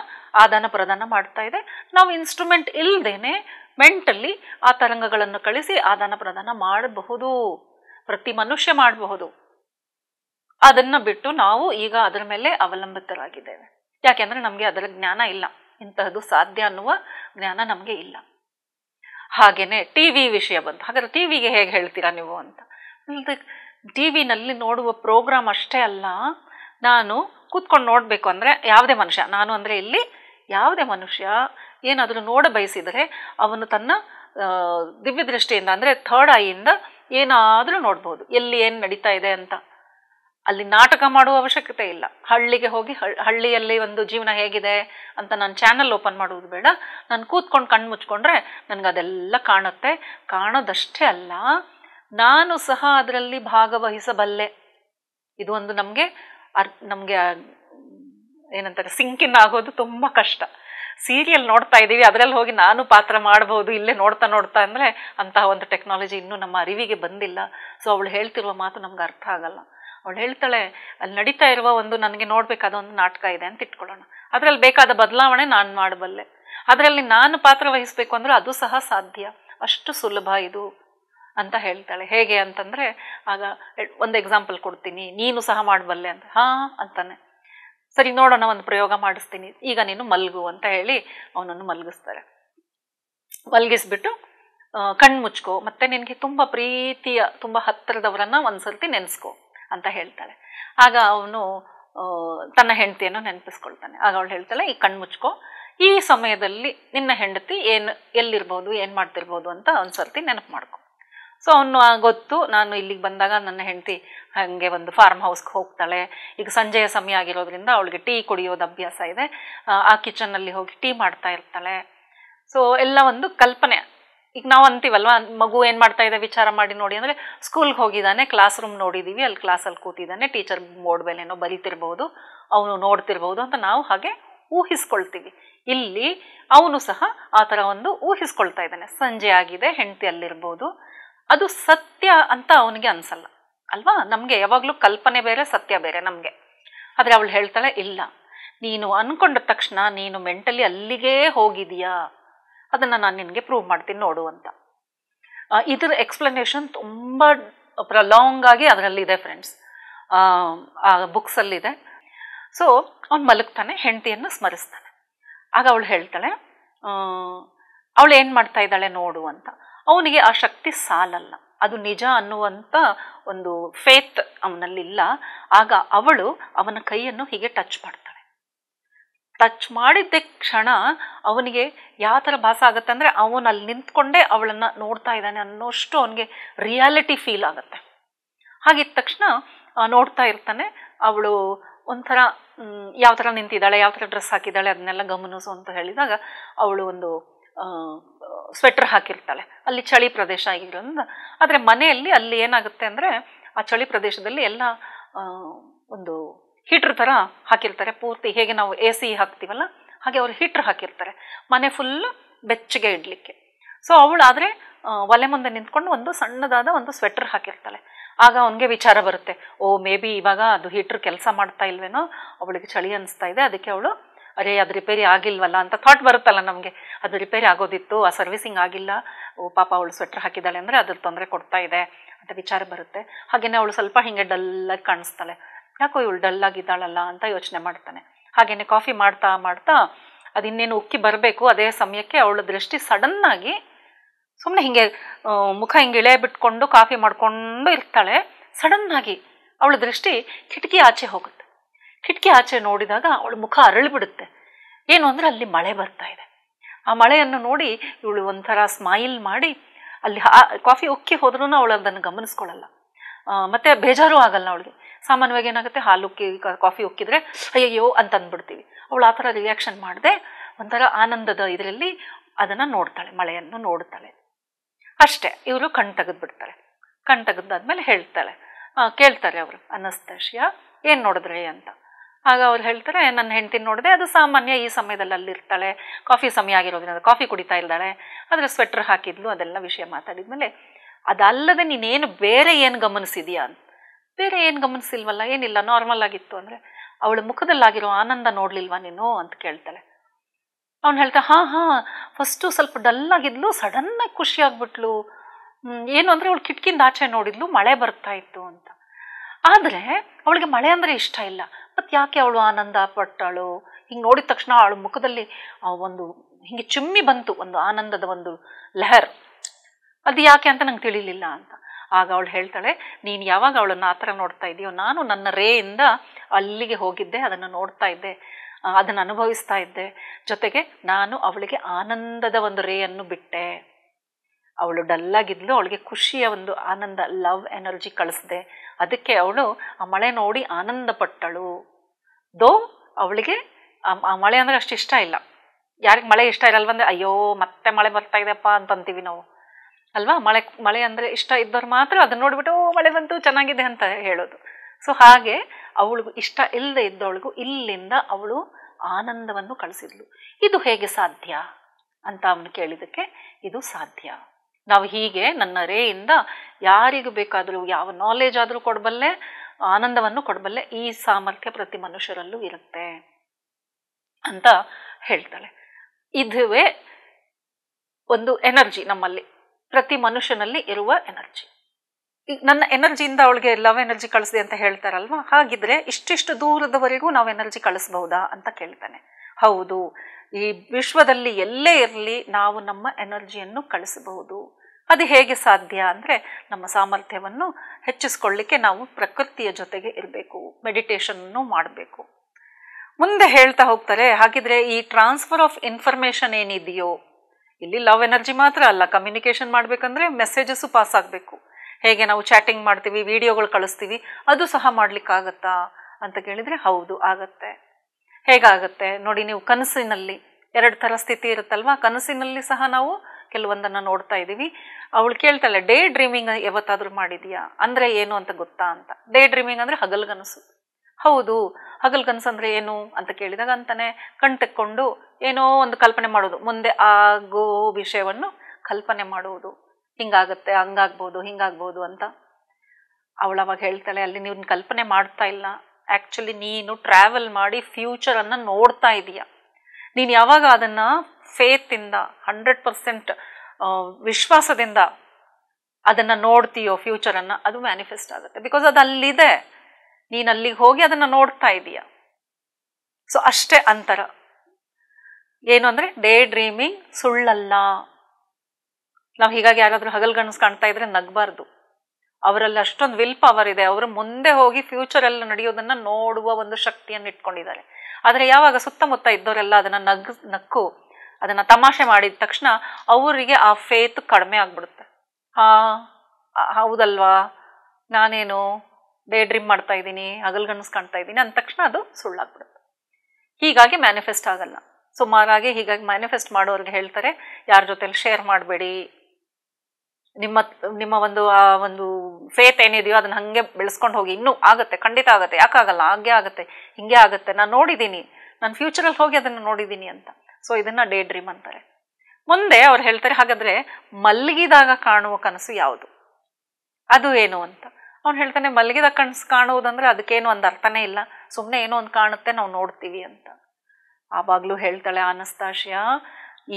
ಆದಾನ ಪ್ರದಾನ ಮಾಡ್ತಾ ಇದೆ ನಾವು ಇನ್ಸ್ಟ್ರೂಮೆಂಟ್ ಇಲ್ಲದೇನೆ ಮೆಂಟಲ್ಲಿ ಆ ತರಂಗಗಳನ್ನು ಕಳಿಸಿ ಆದಾನ ಪ್ರದಾನ ಮಾಡಬಹುದು ಪ್ರತಿ ಮನುಷ್ಯ ಮಾಡಬಹುದು ಅದನ್ನ ಬಿಟ್ಟು ನಾವು ಈಗ ಅದರ ಮೇಲೆ ಅವಲಂಬಿತರಾಗಿದ್ದೇವೆ ಯಾಕೆಂದ್ರೆ ನಮಗೆ ಅದರ ಜ್ಞಾನ ಇಲ್ಲ ಇಂತಹದ್ದು ಸಾಧ್ಯ ಅನ್ನುವ ಜ್ಞಾನ ನಮಗೆ ಇಲ್ಲ ಹಾಗೇನೆ ಟಿ ವಿ ವಿಷಯ ಬಂತು ಹಾಗಾದ್ರೆ ಟಿ ವಿಗೆ ಹೇಗೆ ಹೇಳ್ತೀರಾ ನೀವು ಅಂತ ಟಿ ವಿನಲ್ಲಿ ನೋಡುವ ಪ್ರೋಗ್ರಾಮ್ ಅಷ್ಟೇ ಅಲ್ಲ ನಾನು ಕೂತ್ಕೊಂಡು ನೋಡಬೇಕು ಅಂದರೆ ಯಾವುದೇ ಮನುಷ್ಯ ನಾನು ಅಂದರೆ ಇಲ್ಲಿ ಯಾವುದೇ ಮನುಷ್ಯ ಏನಾದರೂ ನೋಡ ಬಯಸಿದರೆ ಅವನು ತನ್ನ ದಿವ್ಯ ದೃಷ್ಟಿಯಿಂದ ಅಂದರೆ ಥರ್ಡ್ ಐಯಿಂದ ಏನಾದರೂ ನೋಡ್ಬೋದು ಎಲ್ಲಿ ಏನು ನಡೀತಾ ಇದೆ ಅಂತ ಅಲ್ಲಿ ನಾಟಕ ಮಾಡುವ ಅವಶ್ಯಕತೆ ಇಲ್ಲ ಹಳ್ಳಿಗೆ ಹೋಗಿ ಹಳ್ಳಿಯಲ್ಲಿ ಒಂದು ಜೀವನ ಹೇಗಿದೆ ಅಂತ ನಾನು ಚಾನಲ್ ಓಪನ್ ಮಾಡುವುದು ಬೇಡ ನಾನು ಕೂತ್ಕೊಂಡು ಕಣ್ಣು ಮುಚ್ಕೊಂಡ್ರೆ ಅದೆಲ್ಲ ಕಾಣುತ್ತೆ ಕಾಣೋದಷ್ಟೇ ಅಲ್ಲ ನಾನು ಸಹ ಅದರಲ್ಲಿ ಭಾಗವಹಿಸಬಲ್ಲೆ ಇದು ಒಂದು ನಮಗೆ ಅರ್ ನಮಗೆ ಏನಂತಾರೆ ಸಿಂಕಿನ್ ಆಗೋದು ತುಂಬ ಕಷ್ಟ ಸೀರಿಯಲ್ ನೋಡ್ತಾ ಇದ್ದೀವಿ ಅದರಲ್ಲಿ ಹೋಗಿ ನಾನು ಪಾತ್ರ ಮಾಡ್ಬೋದು ಇಲ್ಲೇ ನೋಡ್ತಾ ನೋಡ್ತಾ ಅಂದರೆ ಅಂತಹ ಒಂದು ಟೆಕ್ನಾಲಜಿ ಇನ್ನೂ ನಮ್ಮ ಅರಿವಿಗೆ ಬಂದಿಲ್ಲ ಸೊ ಅವಳು ಹೇಳ್ತಿರುವ ಮಾತು ನಮ್ಗೆ ಅರ್ಥ ಆಗಲ್ಲ ಅವಳು ಹೇಳ್ತಾಳೆ ಅಲ್ಲಿ ನಡೀತಾ ಇರುವ ಒಂದು ನನಗೆ ನೋಡಬೇಕಾದ ಒಂದು ನಾಟಕ ಇದೆ ಅಂತ ಇಟ್ಕೊಳ್ಳೋಣ ಅದರಲ್ಲಿ ಬೇಕಾದ ಬದಲಾವಣೆ ನಾನು ಮಾಡಬಲ್ಲೆ ಅದರಲ್ಲಿ ನಾನು ಪಾತ್ರ ವಹಿಸಬೇಕು ಅಂದರೆ ಅದು ಸಹ ಸಾಧ್ಯ ಅಷ್ಟು ಸುಲಭ ಇದು ಅಂತ ಹೇಳ್ತಾಳೆ ಹೇಗೆ ಅಂತಂದರೆ ಆಗ ಒಂದು ಎಕ್ಸಾಂಪಲ್ ಕೊಡ್ತೀನಿ ನೀನು ಸಹ ಮಾಡಬಲ್ಲೆ ಅಂತ ಹಾಂ ಅಂತಾನೆ ಸರಿ ನೋಡೋಣ ಒಂದು ಪ್ರಯೋಗ ಮಾಡಿಸ್ತೀನಿ ಈಗ ನೀನು ಮಲ್ಗು ಅಂತ ಹೇಳಿ ಅವನನ್ನು ಮಲಗಿಸ್ತಾರೆ ಮಲಗಿಸ್ಬಿಟ್ಟು ಕಣ್ಣು ಮುಚ್ಕೋ ಮತ್ತೆ ನಿನಗೆ ತುಂಬ ಪ್ರೀತಿಯ ತುಂಬ ಹತ್ತಿರದವರನ್ನ ಸರ್ತಿ ನೆನೆಸ್ಕೋ ಅಂತ ಹೇಳ್ತಾಳೆ ಆಗ ಅವನು ತನ್ನ ಹೆಂಡತಿಯನ್ನು ನೆನಪಿಸ್ಕೊಳ್ತಾನೆ ಆಗ ಅವಳು ಹೇಳ್ತಾಳೆ ಈ ಕಣ್ಮುಚ್ಕೋ ಈ ಸಮಯದಲ್ಲಿ ನಿನ್ನ ಹೆಂಡತಿ ಏನು ಎಲ್ಲಿರ್ಬೋದು ಏನು ಮಾಡ್ತಿರ್ಬೋದು ಅಂತ ಒಂದು ಸರ್ತಿ ನೆನಪು ಮಾಡ್ಕೊ ಸೊ ಅವನು ಗೊತ್ತು ನಾನು ಇಲ್ಲಿಗೆ ಬಂದಾಗ ನನ್ನ ಹೆಂಡತಿ ಹಾಗೆ ಒಂದು ಫಾರ್ಮ್ ಹೌಸ್ಗೆ ಹೋಗ್ತಾಳೆ ಈಗ ಸಂಜೆಯ ಸಮಯ ಆಗಿರೋದ್ರಿಂದ ಅವಳಿಗೆ ಟೀ ಕುಡಿಯೋದು ಅಭ್ಯಾಸ ಇದೆ ಆ ಕಿಚನ್ನಲ್ಲಿ ಹೋಗಿ ಟೀ ಮಾಡ್ತಾ ಇರ್ತಾಳೆ ಸೊ ಎಲ್ಲ ಒಂದು ಕಲ್ಪನೆ ಈಗ ನಾವು ಅಂತೀವಲ್ವ ಮಗು ಏನು ಮಾಡ್ತಾ ಇದೆ ವಿಚಾರ ಮಾಡಿ ನೋಡಿ ಅಂದರೆ ಸ್ಕೂಲ್ಗೆ ಹೋಗಿದ್ದಾನೆ ಕ್ಲಾಸ್ ರೂಮ್ ನೋಡಿದ್ದೀವಿ ಅಲ್ಲಿ ಕ್ಲಾಸಲ್ಲಿ ಕೂತಿದ್ದಾನೆ ಟೀಚರ್ ಬೋರ್ಡ್ ಮೇಲೆ ಏನೋ ಬರಿತಿರ್ಬೋದು ಅವನು ನೋಡ್ತಿರ್ಬೋದು ಅಂತ ನಾವು ಹಾಗೆ ಊಹಿಸ್ಕೊಳ್ತೀವಿ ಇಲ್ಲಿ ಅವನು ಸಹ ಆ ಥರ ಒಂದು ಊಹಿಸ್ಕೊಳ್ತಾ ಇದ್ದಾನೆ ಸಂಜೆ ಆಗಿದೆ ಹೆಂಡತಿ ಅಲ್ಲಿರ್ಬೋದು ಅದು ಸತ್ಯ ಅಂತ ಅವನಿಗೆ ಅನಿಸಲ್ಲ ಅಲ್ವಾ ನಮಗೆ ಯಾವಾಗಲೂ ಕಲ್ಪನೆ ಬೇರೆ ಸತ್ಯ ಬೇರೆ ನಮಗೆ ಆದರೆ ಅವಳು ಹೇಳ್ತಾಳೆ ಇಲ್ಲ ನೀನು ಅಂದ್ಕೊಂಡ ತಕ್ಷಣ ನೀನು ಮೆಂಟಲಿ ಅಲ್ಲಿಗೇ ಹೋಗಿದೀಯಾ ಅದನ್ನು ನಾನು ನಿನಗೆ ಪ್ರೂವ್ ಮಾಡ್ತೀನಿ ನೋಡು ಅಂತ ಇದರ ಎಕ್ಸ್ಪ್ಲನೇಷನ್ ತುಂಬ ಪ್ರಲಾಂಗ್ ಆಗಿ ಅದರಲ್ಲಿದೆ ಫ್ರೆಂಡ್ಸ್ ಆ ಬುಕ್ಸಲ್ಲಿದೆ ಸೊ ಅವನು ಮಲಗ್ತಾನೆ ಹೆಂಡತಿಯನ್ನು ಸ್ಮರಿಸ್ತಾನೆ ಆಗ ಅವಳು ಹೇಳ್ತಾಳೆ ಅವಳು ಏನು ಮಾಡ್ತಾ ಇದ್ದಾಳೆ ನೋಡು ಅಂತ ಅವನಿಗೆ ಆ ಶಕ್ತಿ ಸಾಲಲ್ಲ ಅದು ನಿಜ ಅನ್ನುವಂಥ ಒಂದು ಫೇತ್ ಅವನಲ್ಲಿ ಇಲ್ಲ ಆಗ ಅವಳು ಅವನ ಕೈಯನ್ನು ಹೀಗೆ ಟಚ್ ಮಾಡ್ತಾಳೆ ಟಚ್ ಮಾಡಿದ್ದ ಕ್ಷಣ ಅವನಿಗೆ ಯಾವ ಥರ ಭಾಸ ಆಗುತ್ತೆ ಅಂದರೆ ಅವನಲ್ಲಿ ಅಲ್ಲಿ ನಿಂತ್ಕೊಂಡೇ ಅವಳನ್ನು ನೋಡ್ತಾ ಇದ್ದಾನೆ ಅನ್ನೋಷ್ಟು ಅವನಿಗೆ ರಿಯಾಲಿಟಿ ಫೀಲ್ ಆಗುತ್ತೆ ಹಾಗಿದ್ದ ತಕ್ಷಣ ನೋಡ್ತಾ ಇರ್ತಾನೆ ಅವಳು ಒಂಥರ ಯಾವ ಥರ ನಿಂತಿದ್ದಾಳೆ ಯಾವ ಥರ ಡ್ರೆಸ್ ಹಾಕಿದ್ದಾಳೆ ಅದನ್ನೆಲ್ಲ ಗಮನಿಸು ಅಂತ ಹೇಳಿದಾಗ ಅವಳು ಒಂದು ಸ್ವೆಟರ್ ಹಾಕಿರ್ತಾಳೆ ಅಲ್ಲಿ ಚಳಿ ಪ್ರದೇಶ ಆಗಿರೋದ್ರಿಂದ ಆದರೆ ಮನೆಯಲ್ಲಿ ಅಲ್ಲಿ ಏನಾಗುತ್ತೆ ಅಂದರೆ ಆ ಚಳಿ ಪ್ರದೇಶದಲ್ಲಿ ಎಲ್ಲ ಒಂದು ಹೀಟ್ರ್ ಥರ ಹಾಕಿರ್ತಾರೆ ಪೂರ್ತಿ ಹೇಗೆ ನಾವು ಎ ಸಿ ಹಾಕ್ತೀವಲ್ಲ ಹಾಗೆ ಅವರು ಹೀಟ್ರ್ ಹಾಕಿರ್ತಾರೆ ಮನೆ ಫುಲ್ಲು ಬೆಚ್ಚಗೆ ಇಡಲಿಕ್ಕೆ ಸೊ ಅವಳಾದರೆ ಒಲೆ ಮುಂದೆ ನಿಂತ್ಕೊಂಡು ಒಂದು ಸಣ್ಣದಾದ ಒಂದು ಸ್ವೆಟರ್ ಹಾಕಿರ್ತಾಳೆ ಆಗ ಅವನಿಗೆ ವಿಚಾರ ಬರುತ್ತೆ ಓ ಮೇ ಬಿ ಇವಾಗ ಅದು ಹೀಟ್ರ್ ಕೆಲಸ ಮಾಡ್ತಾ ಇಲ್ವೇನೋ ಅವಳಿಗೆ ಚಳಿ ಅನಿಸ್ತಾ ಇದೆ ಅದಕ್ಕೆ ಅವಳು ಅರೇ ಅದು ರಿಪೇರಿ ಆಗಿಲ್ವಲ್ಲ ಅಂತ ಥಾಟ್ ಬರುತ್ತಲ್ಲ ನಮಗೆ ಅದು ರಿಪೇರಿ ಆಗೋದಿತ್ತು ಆ ಸರ್ವಿಸಿಂಗ್ ಆಗಿಲ್ಲ ಓ ಪಾಪ ಅವಳು ಸ್ವೆಟರ್ ಹಾಕಿದ್ದಾಳೆ ಅಂದರೆ ಅದ್ರ ತೊಂದರೆ ಕೊಡ್ತಾ ಇದೆ ಅಂತ ವಿಚಾರ ಬರುತ್ತೆ ಹಾಗೆಯೇ ಅವಳು ಸ್ವಲ್ಪ ಹೀಗೆ ಡಲ್ಲಾಗಿ ಕಾಣಿಸ್ತಾಳೆ ಯಾಕೋ ಇವಳು ಡಲ್ಲಾಗಿದ್ದಾಳಲ್ಲ ಅಂತ ಯೋಚನೆ ಮಾಡ್ತಾನೆ ಹಾಗೇನೆ ಕಾಫಿ ಮಾಡ್ತಾ ಮಾಡ್ತಾ ಅದಿನ್ನೇನು ಉಕ್ಕಿ ಬರಬೇಕು ಅದೇ ಸಮಯಕ್ಕೆ ಅವಳ ದೃಷ್ಟಿ ಸಡನ್ನಾಗಿ ಸುಮ್ಮನೆ ಹಿಂಗೆ ಮುಖ ಹಿಂಗೆ ಇಳೆ ಬಿಟ್ಕೊಂಡು ಕಾಫಿ ಮಾಡಿಕೊಂಡು ಇರ್ತಾಳೆ ಸಡನ್ನಾಗಿ ಅವಳ ದೃಷ್ಟಿ ಕಿಟಕಿ ಆಚೆ ಹೋಗುತ್ತೆ ಕಿಟಕಿ ಆಚೆ ನೋಡಿದಾಗ ಅವಳ ಮುಖ ಅರಳಿಬಿಡುತ್ತೆ ಏನು ಅಂದರೆ ಅಲ್ಲಿ ಮಳೆ ಬರ್ತಾ ಇದೆ ಆ ಮಳೆಯನ್ನು ನೋಡಿ ಇವಳು ಒಂಥರ ಸ್ಮೈಲ್ ಮಾಡಿ ಅಲ್ಲಿ ಕಾಫಿ ಉಕ್ಕಿ ಹೋದ್ರೂ ಅವಳು ಅದನ್ನು ಗಮನಿಸ್ಕೊಳ್ಳಲ್ಲ ಮತ್ತೆ ಬೇಜಾರು ಆಗಲ್ಲ ಅವಳಿಗೆ ಸಾಮಾನ್ಯವಾಗಿ ಏನಾಗುತ್ತೆ ಹಾಲು ಉಕ್ಕಿ ಕಾಫಿ ಉಕ್ಕಿದ್ರೆ ಅಯ್ಯಯ್ಯೋ ಅಂತ ಅಂದ್ಬಿಡ್ತೀವಿ ಅವಳು ಆ ಥರ ರಿಯಾಕ್ಷನ್ ಮಾಡಿದೆ ಒಂಥರ ಆನಂದದ ಇದರಲ್ಲಿ ಅದನ್ನು ನೋಡ್ತಾಳೆ ಮಳೆಯನ್ನು ನೋಡ್ತಾಳೆ ಅಷ್ಟೇ ಇವರು ಕಣ್ ತೆಗೆದ್ಬಿಡ್ತಾಳೆ ಕಣ್ ತೆಗೆದಾದ್ಮೇಲೆ ಹೇಳ್ತಾಳೆ ಕೇಳ್ತಾರೆ ಅವರು ಅನಸ್ತೇಶಿಯಾ ಏನು ನೋಡಿದ್ರೆ ಅಂತ ಆಗ ಅವ್ರು ಹೇಳ್ತಾರೆ ನನ್ನ ಹೆಂಡತಿ ನೋಡಿದೆ ಅದು ಸಾಮಾನ್ಯ ಈ ಸಮಯದಲ್ಲಿ ಅಲ್ಲಿರ್ತಾಳೆ ಕಾಫಿ ಸಮಯ ಆಗಿರೋದ್ರಿಂದ ಕಾಫಿ ಕುಡಿತಾ ಇದ್ದಾಳೆ ಅದರ ಸ್ವೆಟ್ರ್ ಹಾಕಿದ್ಲು ಅದೆಲ್ಲ ವಿಷಯ ಮಾತಾಡಿದ್ಮೇಲೆ ಅದಲ್ಲದೆ ನೀನೇನು ಬೇರೆ ಏನು ಗಮನಿಸಿದೀಯಾ ಅಂತ ಬೇರೆ ಏನು ಗಮನಿಸಿಲ್ವಲ್ಲ ಏನಿಲ್ಲ ನಾರ್ಮಲ್ ಆಗಿತ್ತು ಅಂದರೆ ಅವಳ ಮುಖದಲ್ಲಾಗಿರೋ ಆನಂದ ನೋಡಲಿಲ್ವಾ ನೀನು ಅಂತ ಕೇಳ್ತಾಳೆ ಅವನು ಹೇಳ್ತಾ ಹಾಂ ಹಾಂ ಫಸ್ಟು ಸ್ವಲ್ಪ ಡಲ್ಲಾಗಿದ್ಲು ಸಡನ್ನಾಗಿ ಖುಷಿಯಾಗ್ಬಿಟ್ಲು ಏನು ಅಂದರೆ ಅವಳು ಕಿಟಕಿಯಿಂದ ಆಚೆ ನೋಡಿದ್ಲು ಮಳೆ ಬರ್ತಾ ಇತ್ತು ಅಂತ ಆದರೆ ಅವಳಿಗೆ ಮಳೆ ಅಂದರೆ ಇಷ್ಟ ಇಲ್ಲ ಮತ್ತು ಯಾಕೆ ಅವಳು ಆನಂದ ಪಟ್ಟಾಳು ಹಿಂಗೆ ನೋಡಿದ ತಕ್ಷಣ ಅವಳ ಮುಖದಲ್ಲಿ ಒಂದು ಹಿಂಗೆ ಚುಮ್ಮಿ ಬಂತು ಒಂದು ಆನಂದದ ಒಂದು ಲಹರ್ ಅದು ಯಾಕೆ ಅಂತ ನಂಗೆ ತಿಳಿಲಿಲ್ಲ ಅಂತ ಆಗ ಅವಳು ಹೇಳ್ತಾಳೆ ನೀನು ಯಾವಾಗ ಅವಳನ್ನು ಆ ಥರ ನೋಡ್ತಾ ಇದೆಯೋ ನಾನು ನನ್ನ ರೇಯಿಂದ ಅಲ್ಲಿಗೆ ಹೋಗಿದ್ದೆ ಅದನ್ನು ನೋಡ್ತಾ ಇದ್ದೆ ಅದನ್ನು ಅನುಭವಿಸ್ತಾ ಇದ್ದೆ ಜೊತೆಗೆ ನಾನು ಅವಳಿಗೆ ಆನಂದದ ಒಂದು ರೇಯನ್ನು ಬಿಟ್ಟೆ ಅವಳು ಡಲ್ಲಾಗಿದ್ದಲು ಅವಳಿಗೆ ಖುಷಿಯ ಒಂದು ಆನಂದ ಲವ್ ಎನರ್ಜಿ ಕಳಿಸ್ದೆ ಅದಕ್ಕೆ ಅವಳು ಆ ಮಳೆ ನೋಡಿ ಆನಂದ ಪಟ್ಟಳು ದೋ ಅವಳಿಗೆ ಆ ಮಳೆ ಅಂದರೆ ಅಷ್ಟು ಇಷ್ಟ ಇಲ್ಲ ಯಾರಿಗೆ ಮಳೆ ಇಷ್ಟ ಇರಲ್ವಂದ್ರೆ ಅಯ್ಯೋ ಮತ್ತೆ ಮಳೆ ಬರ್ತಾ ಇದೆಯಪ್ಪ ಅಂತ ಅಂತೀವಿ ನಾವು ಅಲ್ವಾ ಮಳೆ ಮಳೆ ಅಂದರೆ ಇಷ್ಟ ಇದ್ದವ್ರು ಮಾತ್ರ ಅದನ್ನ ನೋಡಿಬಿಟ್ಟು ಮಳೆ ಬಂತು ಚೆನ್ನಾಗಿದೆ ಅಂತ ಹೇಳೋದು ಸೊ ಹಾಗೆ ಅವಳಿಗೂ ಇಷ್ಟ ಇಲ್ಲದೆ ಇದ್ದವಳಿಗೂ ಇಲ್ಲಿಂದ ಅವಳು ಆನಂದವನ್ನು ಕಳಿಸಿದ್ಲು ಇದು ಹೇಗೆ ಸಾಧ್ಯ ಅಂತ ಅವನು ಕೇಳಿದಕ್ಕೆ ಇದು ಸಾಧ್ಯ ನಾವು ಹೀಗೆ ನನ್ನ ರೇಯಿಂದ ಯಾರಿಗೂ ಬೇಕಾದರೂ ಯಾವ ನಾಲೆಜ್ ಆದರೂ ಕೊಡಬಲ್ಲೆ ಆನಂದವನ್ನು ಕೊಡಬಲ್ಲೆ ಈ ಸಾಮರ್ಥ್ಯ ಪ್ರತಿ ಮನುಷ್ಯರಲ್ಲೂ ಇರುತ್ತೆ ಅಂತ ಹೇಳ್ತಾಳೆ ಇದುವೇ ಒಂದು ಎನರ್ಜಿ ನಮ್ಮಲ್ಲಿ ಪ್ರತಿ ಮನುಷ್ಯನಲ್ಲಿ ಇರುವ ಎನರ್ಜಿ ಈಗ ನನ್ನ ಎನರ್ಜಿಯಿಂದ ಅವಳಿಗೆ ಲವ್ ಎನರ್ಜಿ ಕಳಿಸಿದೆ ಅಂತ ಹೇಳ್ತಾರಲ್ವಾ ಹಾಗಿದ್ರೆ ಇಷ್ಟಿಷ್ಟು ದೂರದವರೆಗೂ ನಾವು ಎನರ್ಜಿ ಕಳಿಸ್ಬಹುದಾ ಅಂತ ಕೇಳ್ತಾನೆ ಹೌದು ಈ ವಿಶ್ವದಲ್ಲಿ ಎಲ್ಲೇ ಇರಲಿ ನಾವು ನಮ್ಮ ಎನರ್ಜಿಯನ್ನು ಕಳಿಸಬಹುದು ಅದು ಹೇಗೆ ಸಾಧ್ಯ ಅಂದರೆ ನಮ್ಮ ಸಾಮರ್ಥ್ಯವನ್ನು ಹೆಚ್ಚಿಸ್ಕೊಳ್ಳಿಕ್ಕೆ ನಾವು ಪ್ರಕೃತಿಯ ಜೊತೆಗೆ ಇರಬೇಕು ಮೆಡಿಟೇಷನ್ನು ಮಾಡಬೇಕು ಮುಂದೆ ಹೇಳ್ತಾ ಹೋಗ್ತಾರೆ ಹಾಗಿದ್ರೆ ಈ ಟ್ರಾನ್ಸ್ಫರ್ ಆಫ್ ಇನ್ಫಾರ್ಮೇಷನ್ ಏನಿದೆಯೋ ಇಲ್ಲಿ ಲವ್ ಎನರ್ಜಿ ಮಾತ್ರ ಅಲ್ಲ ಕಮ್ಯುನಿಕೇಶನ್ ಮಾಡಬೇಕಂದ್ರೆ ಮೆಸೇಜಸ್ಸು ಪಾಸ್ ಆಗಬೇಕು ಹೇಗೆ ನಾವು ಚಾಟಿಂಗ್ ಮಾಡ್ತೀವಿ ವಿಡಿಯೋಗಳು ಕಳಿಸ್ತೀವಿ ಅದು ಸಹ ಮಾಡಲಿಕ್ಕಾಗತ್ತಾ ಅಂತ ಕೇಳಿದರೆ ಹೌದು ಆಗತ್ತೆ ಹೇಗಾಗತ್ತೆ ನೋಡಿ ನೀವು ಕನಸಿನಲ್ಲಿ ಎರಡು ಥರ ಸ್ಥಿತಿ ಇರುತ್ತಲ್ವಾ ಕನಸಿನಲ್ಲಿ ಸಹ ನಾವು ಕೆಲವೊಂದನ್ನು ನೋಡ್ತಾ ಇದ್ದೀವಿ ಅವಳು ಕೇಳ್ತಾಳೆ ಡೇ ಡ್ರೀಮಿಂಗ್ ಯಾವತ್ತಾದರೂ ಮಾಡಿದೀಯಾ ಅಂದರೆ ಏನು ಅಂತ ಗೊತ್ತಾ ಅಂತ ಡೇ ಡ್ರೀಮಿಂಗ್ ಅಂದರೆ ಹಗಲು ಕನಸು ಹೌದು ಹಗಲ್ ಕನಸಂದ್ರೆ ಏನು ಅಂತ ಕೇಳಿದಾಗ ಅಂತಾನೆ ಕಣ್ ತೆಕ್ಕೊಂಡು ಏನೋ ಒಂದು ಕಲ್ಪನೆ ಮಾಡೋದು ಮುಂದೆ ಆಗೋ ವಿಷಯವನ್ನು ಕಲ್ಪನೆ ಮಾಡುವುದು ಹಿಂಗಾಗತ್ತೆ ಹಂಗಾಗ್ಬೋದು ಹಿಂಗಾಗ್ಬೋದು ಅಂತ ಅವಳು ಅವಾಗ ಹೇಳ್ತಾಳೆ ಅಲ್ಲಿ ನೀವು ಕಲ್ಪನೆ ಮಾಡ್ತಾ ಇಲ್ಲ ಆ್ಯಕ್ಚುಲಿ ನೀನು ಟ್ರಾವೆಲ್ ಮಾಡಿ ಫ್ಯೂಚರನ್ನು ನೋಡ್ತಾ ಇದೀಯ ನೀನು ಯಾವಾಗ ಅದನ್ನು ಫೇತಿಂದ ಹಂಡ್ರೆಡ್ ಪರ್ಸೆಂಟ್ ವಿಶ್ವಾಸದಿಂದ ಅದನ್ನು ನೋಡ್ತೀಯೋ ಫ್ಯೂಚರನ್ನು ಅದು ಮ್ಯಾನಿಫೆಸ್ಟ್ ಆಗುತ್ತೆ ಬಿಕಾಸ್ ಅದು ಅಲ್ಲಿದೆ ನೀನು ಅಲ್ಲಿಗೆ ಹೋಗಿ ಅದನ್ನು ನೋಡ್ತಾ ಇದೀಯ ಸೊ ಅಷ್ಟೇ ಅಂತರ ಏನು ಅಂದರೆ ಡೇ ಡ್ರೀಮಿಂಗ್ ಸುಳ್ಳಲ್ಲ ನಾವು ಹೀಗಾಗಿ ಯಾರಾದರೂ ಹಗಲು ಕಾಣ್ತಾ ಇದ್ರೆ ನಗಬಾರ್ದು ಅವರಲ್ಲಿ ಅಷ್ಟೊಂದು ವಿಲ್ ಪವರ್ ಇದೆ ಅವರು ಮುಂದೆ ಹೋಗಿ ಫ್ಯೂಚರೆಲ್ಲ ನಡೆಯೋದನ್ನು ನೋಡುವ ಒಂದು ಶಕ್ತಿಯನ್ನು ಇಟ್ಕೊಂಡಿದ್ದಾರೆ ಆದರೆ ಯಾವಾಗ ಸುತ್ತಮುತ್ತ ಇದ್ದವರೆಲ್ಲ ಅದನ್ನು ನಗ್ ನಕ್ಕು ಅದನ್ನು ತಮಾಷೆ ಮಾಡಿದ ತಕ್ಷಣ ಅವರಿಗೆ ಆ ಫೇತ್ ಕಡಿಮೆ ಆಗ್ಬಿಡುತ್ತೆ ಹಾಂ ಹೌದಲ್ವಾ ನಾನೇನು ಡೇ ಡ್ರೀಮ್ ಮಾಡ್ತಾ ಇದ್ದೀನಿ ಹಗಲ್ಗನಸು ಕಾಣ್ತಾ ಇದ್ದೀನಿ ಅಂದ ತಕ್ಷಣ ಅದು ಸುಳ್ಳಾಗ್ಬಿಡುತ್ತೆ ಹೀಗಾಗಿ ಮ್ಯಾನಿಫೆಸ್ಟ್ ಆಗಲ್ಲ ಸುಮಾರಾಗಿ ಹೀಗಾಗಿ ಮ್ಯಾನಿಫೆಸ್ಟ್ ಮಾಡೋರ್ಗೆ ಹೇಳ್ತಾರೆ ಯಾರ ಜೊತೆಲಿ ಶೇರ್ ಮಾಡಬೇಡಿ ನಿಮ್ಮ ನಿಮ್ಮ ಒಂದು ಆ ಒಂದು ಫೇತ್ ಏನಿದೆಯೋ ಅದನ್ನ ಹಂಗೆ ಬೆಳೆಸ್ಕೊಂಡು ಹೋಗಿ ಇನ್ನೂ ಆಗುತ್ತೆ ಖಂಡಿತ ಆಗುತ್ತೆ ಆಗಲ್ಲ ಹಾಗೆ ಆಗುತ್ತೆ ಹಿಂಗೆ ಆಗುತ್ತೆ ನಾನು ನೋಡಿದ್ದೀನಿ ನಾನು ಫ್ಯೂಚರಲ್ಲಿ ಹೋಗಿ ಅದನ್ನು ನೋಡಿದ್ದೀನಿ ಅಂತ ಸೊ ಇದನ್ನು ಡೇ ಡ್ರೀಮ್ ಅಂತಾರೆ ಮುಂದೆ ಅವ್ರು ಹೇಳ್ತಾರೆ ಹಾಗಾದರೆ ಮಲಗಿದಾಗ ಕಾಣುವ ಕನಸು ಯಾವುದು ಅದು ಏನು ಅಂತ ಅವ್ನು ಹೇಳ್ತಾನೆ ಮಲಗಿದ ಕಣ್ಸು ಕಾಣುವುದಂದ್ರೆ ಅದಕ್ಕೇನು ಒಂದು ಅರ್ಥನೇ ಇಲ್ಲ ಸುಮ್ಮನೆ ಏನೋ ಒಂದು ಕಾಣುತ್ತೆ ನಾವು ನೋಡ್ತೀವಿ ಅಂತ ಆವಾಗಲೂ ಹೇಳ್ತಾಳೆ ಅನಸ್ತಾಶಿಯಾ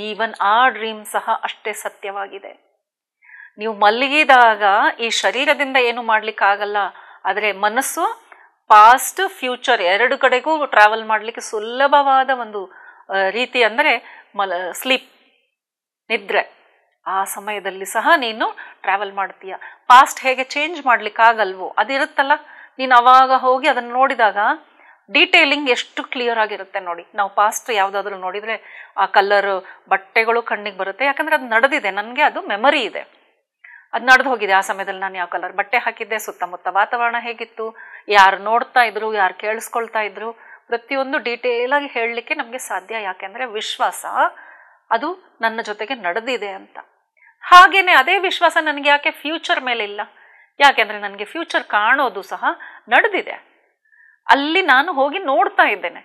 ಈವನ್ ಆ ಡ್ರೀಮ್ ಸಹ ಅಷ್ಟೇ ಸತ್ಯವಾಗಿದೆ ನೀವು ಮಲಗಿದಾಗ ಈ ಶರೀರದಿಂದ ಏನು ಆಗಲ್ಲ ಆದರೆ ಮನಸ್ಸು ಪಾಸ್ಟ್ ಫ್ಯೂಚರ್ ಎರಡು ಕಡೆಗೂ ಟ್ರಾವೆಲ್ ಮಾಡಲಿಕ್ಕೆ ಸುಲಭವಾದ ಒಂದು ರೀತಿ ಅಂದರೆ ಮಲ ಸ್ಲೀಪ್ ನಿದ್ರೆ ಆ ಸಮಯದಲ್ಲಿ ಸಹ ನೀನು ಟ್ರಾವೆಲ್ ಮಾಡ್ತೀಯ ಪಾಸ್ಟ್ ಹೇಗೆ ಚೇಂಜ್ ಮಾಡಲಿಕ್ಕಾಗಲ್ವೋ ಅದಿರುತ್ತಲ್ಲ ನೀನು ಅವಾಗ ಹೋಗಿ ಅದನ್ನು ನೋಡಿದಾಗ ಡೀಟೇಲಿಂಗ್ ಎಷ್ಟು ಕ್ಲಿಯರ್ ಆಗಿರುತ್ತೆ ನೋಡಿ ನಾವು ಪಾಸ್ಟ್ ಯಾವುದಾದ್ರೂ ನೋಡಿದರೆ ಆ ಕಲರ್ ಬಟ್ಟೆಗಳು ಕಣ್ಣಿಗೆ ಬರುತ್ತೆ ಯಾಕಂದರೆ ಅದು ನಡೆದಿದೆ ನನಗೆ ಅದು ಮೆಮೊರಿ ಇದೆ ಅದು ನಡೆದು ಹೋಗಿದೆ ಆ ಸಮಯದಲ್ಲಿ ನಾನು ಯಾವ ಕಲರ್ ಬಟ್ಟೆ ಹಾಕಿದ್ದೆ ಸುತ್ತಮುತ್ತ ವಾತಾವರಣ ಹೇಗಿತ್ತು ಯಾರು ನೋಡ್ತಾ ಇದ್ರು ಯಾರು ಕೇಳಿಸ್ಕೊಳ್ತಾ ಇದ್ರು ಪ್ರತಿಯೊಂದು ಡೀಟೇಲಾಗಿ ಹೇಳಲಿಕ್ಕೆ ನಮಗೆ ಸಾಧ್ಯ ಯಾಕೆಂದರೆ ವಿಶ್ವಾಸ ಅದು ನನ್ನ ಜೊತೆಗೆ ನಡೆದಿದೆ ಅಂತ ಹಾಗೇನೆ ಅದೇ ವಿಶ್ವಾಸ ನನಗೆ ಯಾಕೆ ಫ್ಯೂಚರ್ ಮೇಲಿಲ್ಲ ಯಾಕೆಂದರೆ ನನಗೆ ಫ್ಯೂಚರ್ ಕಾಣೋದು ಸಹ ನಡೆದಿದೆ ಅಲ್ಲಿ ನಾನು ಹೋಗಿ ನೋಡ್ತಾ ಇದ್ದೇನೆ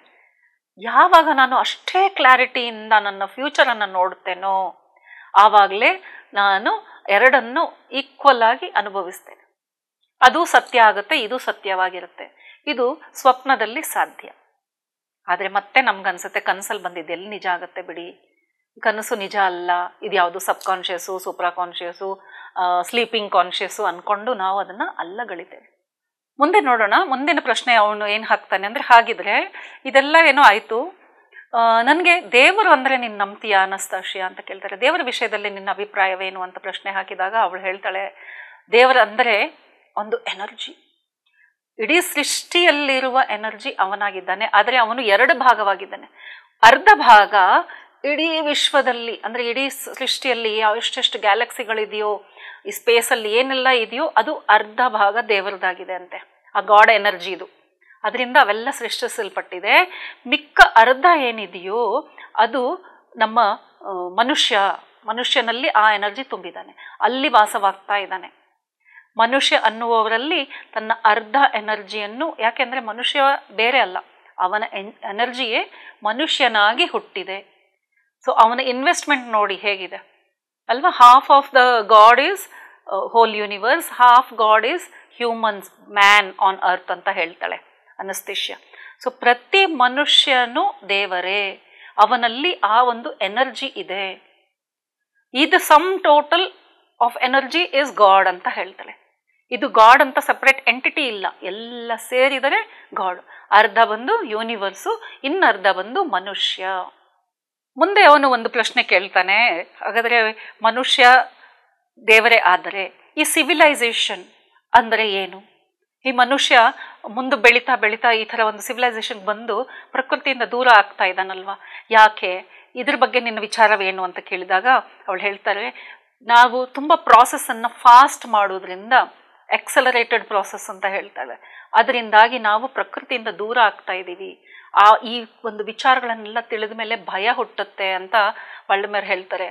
ಯಾವಾಗ ನಾನು ಅಷ್ಟೇ ಕ್ಲಾರಿಟಿಯಿಂದ ನನ್ನ ಫ್ಯೂಚರನ್ನು ನೋಡ್ತೇನೋ ಆವಾಗಲೇ ನಾನು ಎರಡನ್ನು ಈಕ್ವಲ್ ಆಗಿ ಅನುಭವಿಸ್ತೇನೆ ಅದು ಸತ್ಯ ಆಗುತ್ತೆ ಇದು ಸತ್ಯವಾಗಿರುತ್ತೆ ಇದು ಸ್ವಪ್ನದಲ್ಲಿ ಸಾಧ್ಯ ಆದರೆ ಮತ್ತೆ ನಮ್ಗನ್ಸುತ್ತೆ ಕನಸಲ್ಲಿ ಬಂದಿದ್ದೆಲ್ಲಿ ನಿಜ ಆಗುತ್ತೆ ಬಿಡಿ ಕನಸು ನಿಜ ಅಲ್ಲ ಇದು ಯಾವುದು subconscious supra conscious sleeping conscious ಅಂದ್ಕೊಂಡು ನಾವು ಅದನ್ನು ಅಲ್ಲಗಳಿತೇವೆ ಮುಂದೆ ನೋಡೋಣ ಮುಂದಿನ ಪ್ರಶ್ನೆ ಅವನು ಏನು ಹಾಕ್ತಾನೆ ಅಂದರೆ ಹಾಗಿದ್ರೆ ಇದೆಲ್ಲ ಏನೋ ಆಯಿತು ನನಗೆ ದೇವರು ಅಂದರೆ ನಿನ್ನ ನಂಬ್ತೀಯ ಅನಸ್ತಾಶಿಯ ಅಂತ ಕೇಳ್ತಾರೆ ದೇವರ ವಿಷಯದಲ್ಲಿ ನಿನ್ನ ಅಭಿಪ್ರಾಯವೇನು ಅಂತ ಪ್ರಶ್ನೆ ಹಾಕಿದಾಗ ಅವಳು ಹೇಳ್ತಾಳೆ ದೇವರ ಅಂದರೆ ಒಂದು ಎನರ್ಜಿ ಇಡೀ ಸೃಷ್ಟಿಯಲ್ಲಿರುವ ಎನರ್ಜಿ ಅವನಾಗಿದ್ದಾನೆ ಆದರೆ ಅವನು ಎರಡು ಭಾಗವಾಗಿದ್ದಾನೆ ಅರ್ಧ ಭಾಗ ಇಡೀ ವಿಶ್ವದಲ್ಲಿ ಅಂದರೆ ಇಡೀ ಸೃಷ್ಟಿಯಲ್ಲಿ ಎಷ್ಟೆಷ್ಟು ಗ್ಯಾಲಕ್ಸಿಗಳಿದೆಯೋ ಈ ಸ್ಪೇಸಲ್ಲಿ ಏನೆಲ್ಲ ಇದೆಯೋ ಅದು ಅರ್ಧ ಭಾಗ ದೇವರದಾಗಿದೆ ಅಂತೆ ಆ ಗಾಡ್ ಎನರ್ಜಿದು ಅದರಿಂದ ಅವೆಲ್ಲ ಸೃಷ್ಟಿಸಲ್ಪಟ್ಟಿದೆ ಮಿಕ್ಕ ಅರ್ಧ ಏನಿದೆಯೋ ಅದು ನಮ್ಮ ಮನುಷ್ಯ ಮನುಷ್ಯನಲ್ಲಿ ಆ ಎನರ್ಜಿ ತುಂಬಿದ್ದಾನೆ ಅಲ್ಲಿ ವಾಸವಾಗ್ತಾ ಇದ್ದಾನೆ ಮನುಷ್ಯ ಅನ್ನುವವರಲ್ಲಿ ತನ್ನ ಅರ್ಧ ಎನರ್ಜಿಯನ್ನು ಯಾಕೆಂದರೆ ಮನುಷ್ಯ ಬೇರೆ ಅಲ್ಲ ಅವನ ಎನ್ ಎನರ್ಜಿಯೇ ಮನುಷ್ಯನಾಗಿ ಹುಟ್ಟಿದೆ ಸೊ ಅವನ ಇನ್ವೆಸ್ಟ್ಮೆಂಟ್ ನೋಡಿ ಹೇಗಿದೆ ಅಲ್ವಾ half of the god is whole universe half god is humans man on earth ಅಂತ ಹೇಳ್ತಾಳೆ ಅನಸ್ತಿಷ್ಯ ಸೊ ಪ್ರತಿ ಮನುಷ್ಯನು ದೇವರೇ ಅವನಲ್ಲಿ ಆ ಒಂದು ಎನರ್ಜಿ ಇದೆ ಇದು sum total of energy is god ಅಂತ ಹೇಳ್ತಾಳೆ ಇದು ಗಾಡ್ ಅಂತ ಸಪ್ರೇಟ್ ಎಂಟಿಟಿ ಇಲ್ಲ ಎಲ್ಲ ಸೇರಿದರೆ ಗಾಡ್ ಅರ್ಧ ಬಂದು ಯೂನಿವರ್ಸು ಇನ್ನರ್ಧ ಬಂದು ಮನುಷ್ಯ ಮುಂದೆ ಅವನು ಒಂದು ಪ್ರಶ್ನೆ ಕೇಳ್ತಾನೆ ಹಾಗಾದರೆ ಮನುಷ್ಯ ದೇವರೇ ಆದರೆ ಈ ಸಿವಿಲೈಸೇಷನ್ ಅಂದರೆ ಏನು ಈ ಮನುಷ್ಯ ಮುಂದೆ ಬೆಳೀತಾ ಬೆಳೀತಾ ಈ ಥರ ಒಂದು ಸಿವಿಲೈಸೇಷನ್ ಬಂದು ಪ್ರಕೃತಿಯಿಂದ ದೂರ ಆಗ್ತಾ ಇದ್ದಾನಲ್ವಾ ಯಾಕೆ ಇದ್ರ ಬಗ್ಗೆ ನಿನ್ನ ವಿಚಾರವೇನು ಅಂತ ಕೇಳಿದಾಗ ಅವಳು ಹೇಳ್ತಾರೆ ನಾವು ತುಂಬ ಪ್ರಾಸೆಸ್ಸನ್ನು ಫಾಸ್ಟ್ ಮಾಡೋದ್ರಿಂದ ಎಕ್ಸಲರೇಟೆಡ್ ಪ್ರಾಸೆಸ್ ಅಂತ ಹೇಳ್ತಾಳೆ ಅದರಿಂದಾಗಿ ನಾವು ಪ್ರಕೃತಿಯಿಂದ ದೂರ ಆಗ್ತಾ ಇದ್ದೀವಿ ಆ ಈ ಒಂದು ವಿಚಾರಗಳನ್ನೆಲ್ಲ ತಿಳಿದ ಮೇಲೆ ಭಯ ಹುಟ್ಟುತ್ತೆ ಅಂತ ವಳ್ಳಮೇರ್ ಹೇಳ್ತಾರೆ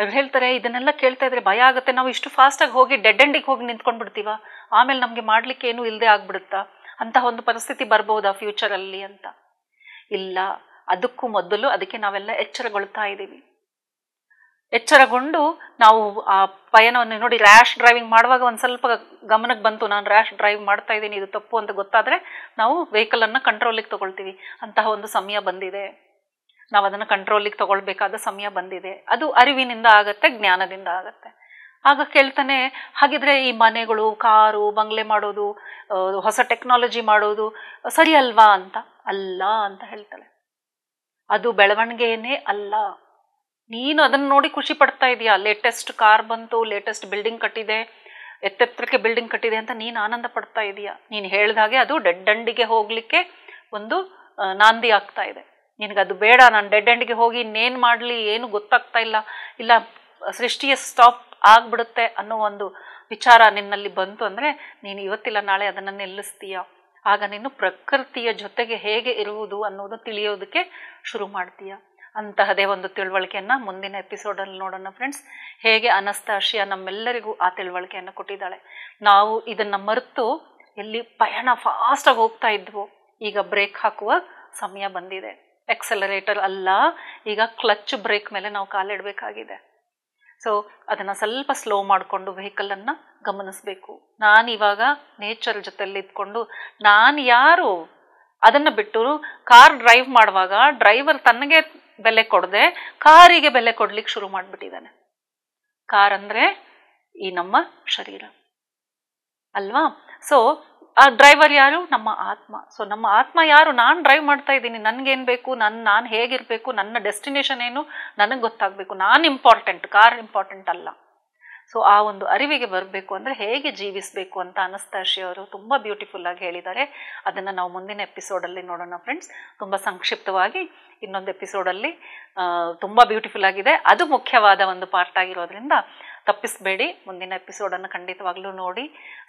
ಅವ್ರು ಹೇಳ್ತಾರೆ ಇದನ್ನೆಲ್ಲ ಕೇಳ್ತಾ ಇದ್ರೆ ಭಯ ಆಗುತ್ತೆ ನಾವು ಇಷ್ಟು ಫಾಸ್ಟಾಗಿ ಹೋಗಿ ಡೆಡ್ ಎಂಡಿಗೆ ಹೋಗಿ ಬಿಡ್ತೀವ ಆಮೇಲೆ ನಮಗೆ ಮಾಡಲಿಕ್ಕೆ ಏನೂ ಇಲ್ಲದೆ ಆಗ್ಬಿಡುತ್ತಾ ಅಂತಹ ಒಂದು ಪರಿಸ್ಥಿತಿ ಬರ್ಬೋದಾ ಫ್ಯೂಚರಲ್ಲಿ ಅಂತ ಇಲ್ಲ ಅದಕ್ಕೂ ಮೊದಲು ಅದಕ್ಕೆ ನಾವೆಲ್ಲ ಎಚ್ಚರಗೊಳ್ತಾ ಇದ್ದೀವಿ ಎಚ್ಚರಗೊಂಡು ನಾವು ಆ ಪಯಣವನ್ನು ನೋಡಿ ರ್ಯಾಶ್ ಡ್ರೈವಿಂಗ್ ಮಾಡುವಾಗ ಒಂದು ಸ್ವಲ್ಪ ಗಮನಕ್ಕೆ ಬಂತು ನಾನು ರ್ಯಾಶ್ ಡ್ರೈವ್ ಮಾಡ್ತಾ ಇದ್ದೀನಿ ಇದು ತಪ್ಪು ಅಂತ ಗೊತ್ತಾದರೆ ನಾವು ವೆಹಿಕಲನ್ನು ಕಂಟ್ರೋಲಿಗೆ ತಗೊಳ್ತೀವಿ ಅಂತಹ ಒಂದು ಸಮಯ ಬಂದಿದೆ ನಾವು ಅದನ್ನು ಕಂಟ್ರೋಲಿಗೆ ತಗೊಳ್ಬೇಕಾದ ಸಮಯ ಬಂದಿದೆ ಅದು ಅರಿವಿನಿಂದ ಆಗತ್ತೆ ಜ್ಞಾನದಿಂದ ಆಗತ್ತೆ ಆಗ ಕೇಳ್ತಾನೆ ಹಾಗಿದ್ರೆ ಈ ಮನೆಗಳು ಕಾರು ಬಂಗ್ಲೆ ಮಾಡೋದು ಹೊಸ ಟೆಕ್ನಾಲಜಿ ಮಾಡೋದು ಸರಿ ಅಲ್ವಾ ಅಂತ ಅಲ್ಲ ಅಂತ ಹೇಳ್ತಾಳೆ ಅದು ಬೆಳವಣಿಗೆಯೇ ಅಲ್ಲ ನೀನು ಅದನ್ನು ನೋಡಿ ಖುಷಿ ಪಡ್ತಾ ಇದೀಯಾ ಲೇಟೆಸ್ಟ್ ಕಾರ್ ಬಂತು ಲೇಟೆಸ್ಟ್ ಬಿಲ್ಡಿಂಗ್ ಕಟ್ಟಿದೆ ಎತ್ತೆತ್ತರಕ್ಕೆ ಬಿಲ್ಡಿಂಗ್ ಕಟ್ಟಿದೆ ಅಂತ ನೀನು ಆನಂದ ಪಡ್ತಾ ಇದೀಯಾ ನೀನು ಹೇಳಿದ ಹಾಗೆ ಅದು ಡೆಡ್ ಅಂಡಿಗೆ ಹೋಗಲಿಕ್ಕೆ ಒಂದು ನಾಂದಿ ಆಗ್ತಾ ಇದೆ ನಿನಗೆ ಅದು ಬೇಡ ನಾನು ಡೆಡ್ ಎಂಡ್ಗೆ ಹೋಗಿ ಇನ್ನೇನು ಮಾಡಲಿ ಏನು ಗೊತ್ತಾಗ್ತಾ ಇಲ್ಲ ಇಲ್ಲ ಸೃಷ್ಟಿಯ ಸ್ಟಾಪ್ ಆಗ್ಬಿಡುತ್ತೆ ಅನ್ನೋ ಒಂದು ವಿಚಾರ ನಿನ್ನಲ್ಲಿ ಬಂತು ಅಂದರೆ ನೀನು ಇವತ್ತಿಲ್ಲ ನಾಳೆ ಅದನ್ನು ನಿಲ್ಲಿಸ್ತೀಯ ಆಗ ನೀನು ಪ್ರಕೃತಿಯ ಜೊತೆಗೆ ಹೇಗೆ ಇರುವುದು ಅನ್ನೋದು ತಿಳಿಯೋದಕ್ಕೆ ಶುರು ಮಾಡ್ತೀಯಾ ಅಂತಹದೇ ಒಂದು ತಿಳುವಳಿಕೆಯನ್ನು ಮುಂದಿನ ಎಪಿಸೋಡಲ್ಲಿ ನೋಡೋಣ ಫ್ರೆಂಡ್ಸ್ ಹೇಗೆ ಅನಸ್ತಾಶಿಯ ನಮ್ಮೆಲ್ಲರಿಗೂ ಆ ತಿಳುವಳಿಕೆಯನ್ನು ಕೊಟ್ಟಿದ್ದಾಳೆ ನಾವು ಇದನ್ನು ಮರೆತು ಎಲ್ಲಿ ಪಯಣ ಫಾಸ್ಟಾಗಿ ಹೋಗ್ತಾ ಇದ್ವು ಈಗ ಬ್ರೇಕ್ ಹಾಕುವ ಸಮಯ ಬಂದಿದೆ ಎಕ್ಸಲರೇಟರ್ ಅಲ್ಲ ಈಗ ಕ್ಲಚ್ ಬ್ರೇಕ್ ಮೇಲೆ ನಾವು ಕಾಲಿಡಬೇಕಾಗಿದೆ ಸೊ ಅದನ್ನು ಸ್ವಲ್ಪ ಸ್ಲೋ ಮಾಡಿಕೊಂಡು ವೆಹಿಕಲನ್ನು ಗಮನಿಸಬೇಕು ನಾನು ಇವಾಗ ನೇಚರ್ ಜೊತೆಯಲ್ಲಿ ಇದ್ಕೊಂಡು ನಾನು ಯಾರು ಅದನ್ನು ಬಿಟ್ಟು ಕಾರ್ ಡ್ರೈವ್ ಮಾಡುವಾಗ ಡ್ರೈವರ್ ತನಗೆ ಬೆಲೆ ಕೊಡದೆ ಕಾರಿಗೆ ಬೆಲೆ ಕೊಡ್ಲಿಕ್ಕೆ ಶುರು ಮಾಡಿಬಿಟ್ಟಿದ್ದಾನೆ ಕಾರ್ ಅಂದ್ರೆ ಈ ನಮ್ಮ ಶರೀರ ಅಲ್ವಾ ಸೊ ಆ ಡ್ರೈವರ್ ಯಾರು ನಮ್ಮ ಆತ್ಮ ಸೊ ನಮ್ಮ ಆತ್ಮ ಯಾರು ನಾನು ಡ್ರೈವ್ ಮಾಡ್ತಾ ಇದ್ದೀನಿ ನನಗೇನು ಬೇಕು ನನ್ನ ನಾನು ಹೇಗಿರಬೇಕು ನನ್ನ ಡೆಸ್ಟಿನೇಷನ್ ಏನು ನನಗೆ ಗೊತ್ತಾಗಬೇಕು ನಾನು ಇಂಪಾರ್ಟೆಂಟ್ ಕಾರ್ ಇಂಪಾರ್ಟೆಂಟ್ ಅಲ್ಲ ಸೊ ಆ ಒಂದು ಅರಿವಿಗೆ ಬರಬೇಕು ಅಂದರೆ ಹೇಗೆ ಜೀವಿಸಬೇಕು ಅಂತ ಅನಸ್ತಾಶಿ ಅವರು ತುಂಬ ಬ್ಯೂಟಿಫುಲ್ ಆಗಿ ಹೇಳಿದ್ದಾರೆ ಅದನ್ನು ನಾವು ಮುಂದಿನ ಎಪಿಸೋಡಲ್ಲಿ ನೋಡೋಣ ಫ್ರೆಂಡ್ಸ್ ತುಂಬ ಸಂಕ್ಷಿಪ್ತವಾಗಿ ಇನ್ನೊಂದು ಎಪಿಸೋಡಲ್ಲಿ ತುಂಬ ಬ್ಯೂಟಿಫುಲ್ ಆಗಿದೆ ಅದು ಮುಖ್ಯವಾದ ಒಂದು ಪಾರ್ಟ್ ಆಗಿರೋದ್ರಿಂದ ತಪ್ಪಿಸಬೇಡಿ ಮುಂದಿನ ಎಪಿಸೋಡನ್ನು ಖಂಡಿತವಾಗ್ಲೂ ನೋಡಿ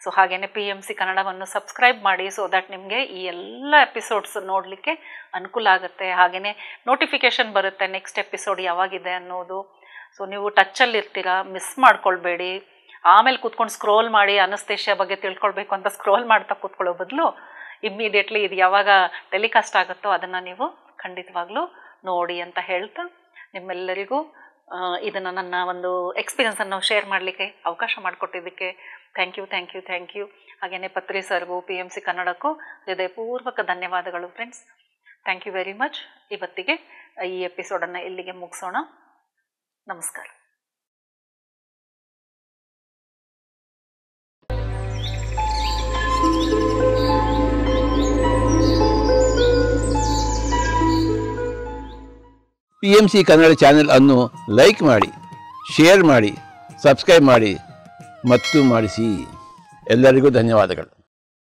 ಸೊ ಹಾಗೇನೆ ಪಿ ಎಮ್ ಸಿ ಕನ್ನಡವನ್ನು ಸಬ್ಸ್ಕ್ರೈಬ್ ಮಾಡಿ ಸೊ ದಟ್ ನಿಮಗೆ ಈ ಎಲ್ಲ ಎಪಿಸೋಡ್ಸ್ ನೋಡಲಿಕ್ಕೆ ಅನುಕೂಲ ಆಗುತ್ತೆ ಹಾಗೆಯೇ ನೋಟಿಫಿಕೇಷನ್ ಬರುತ್ತೆ ನೆಕ್ಸ್ಟ್ ಎಪಿಸೋಡ್ ಯಾವಾಗಿದೆ ಅನ್ನೋದು ಸೊ ನೀವು ಟಚ್ಚಲ್ಲಿ ಇರ್ತೀರಾ ಮಿಸ್ ಮಾಡ್ಕೊಳ್ಬೇಡಿ ಆಮೇಲೆ ಕೂತ್ಕೊಂಡು ಸ್ಕ್ರೋಲ್ ಮಾಡಿ ಅನಸ್ತೇಶ ಬಗ್ಗೆ ತಿಳ್ಕೊಳ್ಬೇಕು ಅಂತ ಸ್ಕ್ರೋಲ್ ಮಾಡ್ತಾ ಕೂತ್ಕೊಳ್ಳೋ ಬದಲು ಇಮ್ಮಿಡಿಯೇಟ್ಲಿ ಇದು ಯಾವಾಗ ಟೆಲಿಕಾಸ್ಟ್ ಆಗುತ್ತೋ ಅದನ್ನು ನೀವು ಖಂಡಿತವಾಗ್ಲೂ ನೋಡಿ ಅಂತ ಹೇಳ್ತಾ ನಿಮ್ಮೆಲ್ಲರಿಗೂ ಇದನ್ನು ನನ್ನ ಒಂದು ಎಕ್ಸ್ಪೀರಿಯನ್ಸನ್ನು ಶೇರ್ ಮಾಡಲಿಕ್ಕೆ ಅವಕಾಶ ಮಾಡಿಕೊಟ್ಟಿದ್ದಕ್ಕೆ thank you thank you thank you ಹಾಗೆಯೇ ಪತ್ರಿ ಸರ್ಗೂ ಪಿ ಎಮ್ ಸಿ ಕನ್ನಡಕ್ಕೂ ಹೃದಯಪೂರ್ವಕ ಧನ್ಯವಾದಗಳು friends thank you very much ಇವತ್ತಿಗೆ ಈ ಎಪಿಸೋಡನ್ನು ಇಲ್ಲಿಗೆ ಮುಗಿಸೋಣ ನಮಸ್ಕಾರ P M C Kannada channel ಅನ್ನು ಲೈಕ್ ಮಾಡಿ ಶೇರ್ ಮಾಡಿ ಸಬ್ಸ್ಕ್ರೈಬ್ ಮಾಡಿ ಮತ್ತು ಮಾಡಿಸಿ ಎಲ್ಲರಿಗೂ ಧನ್ಯವಾದಗಳು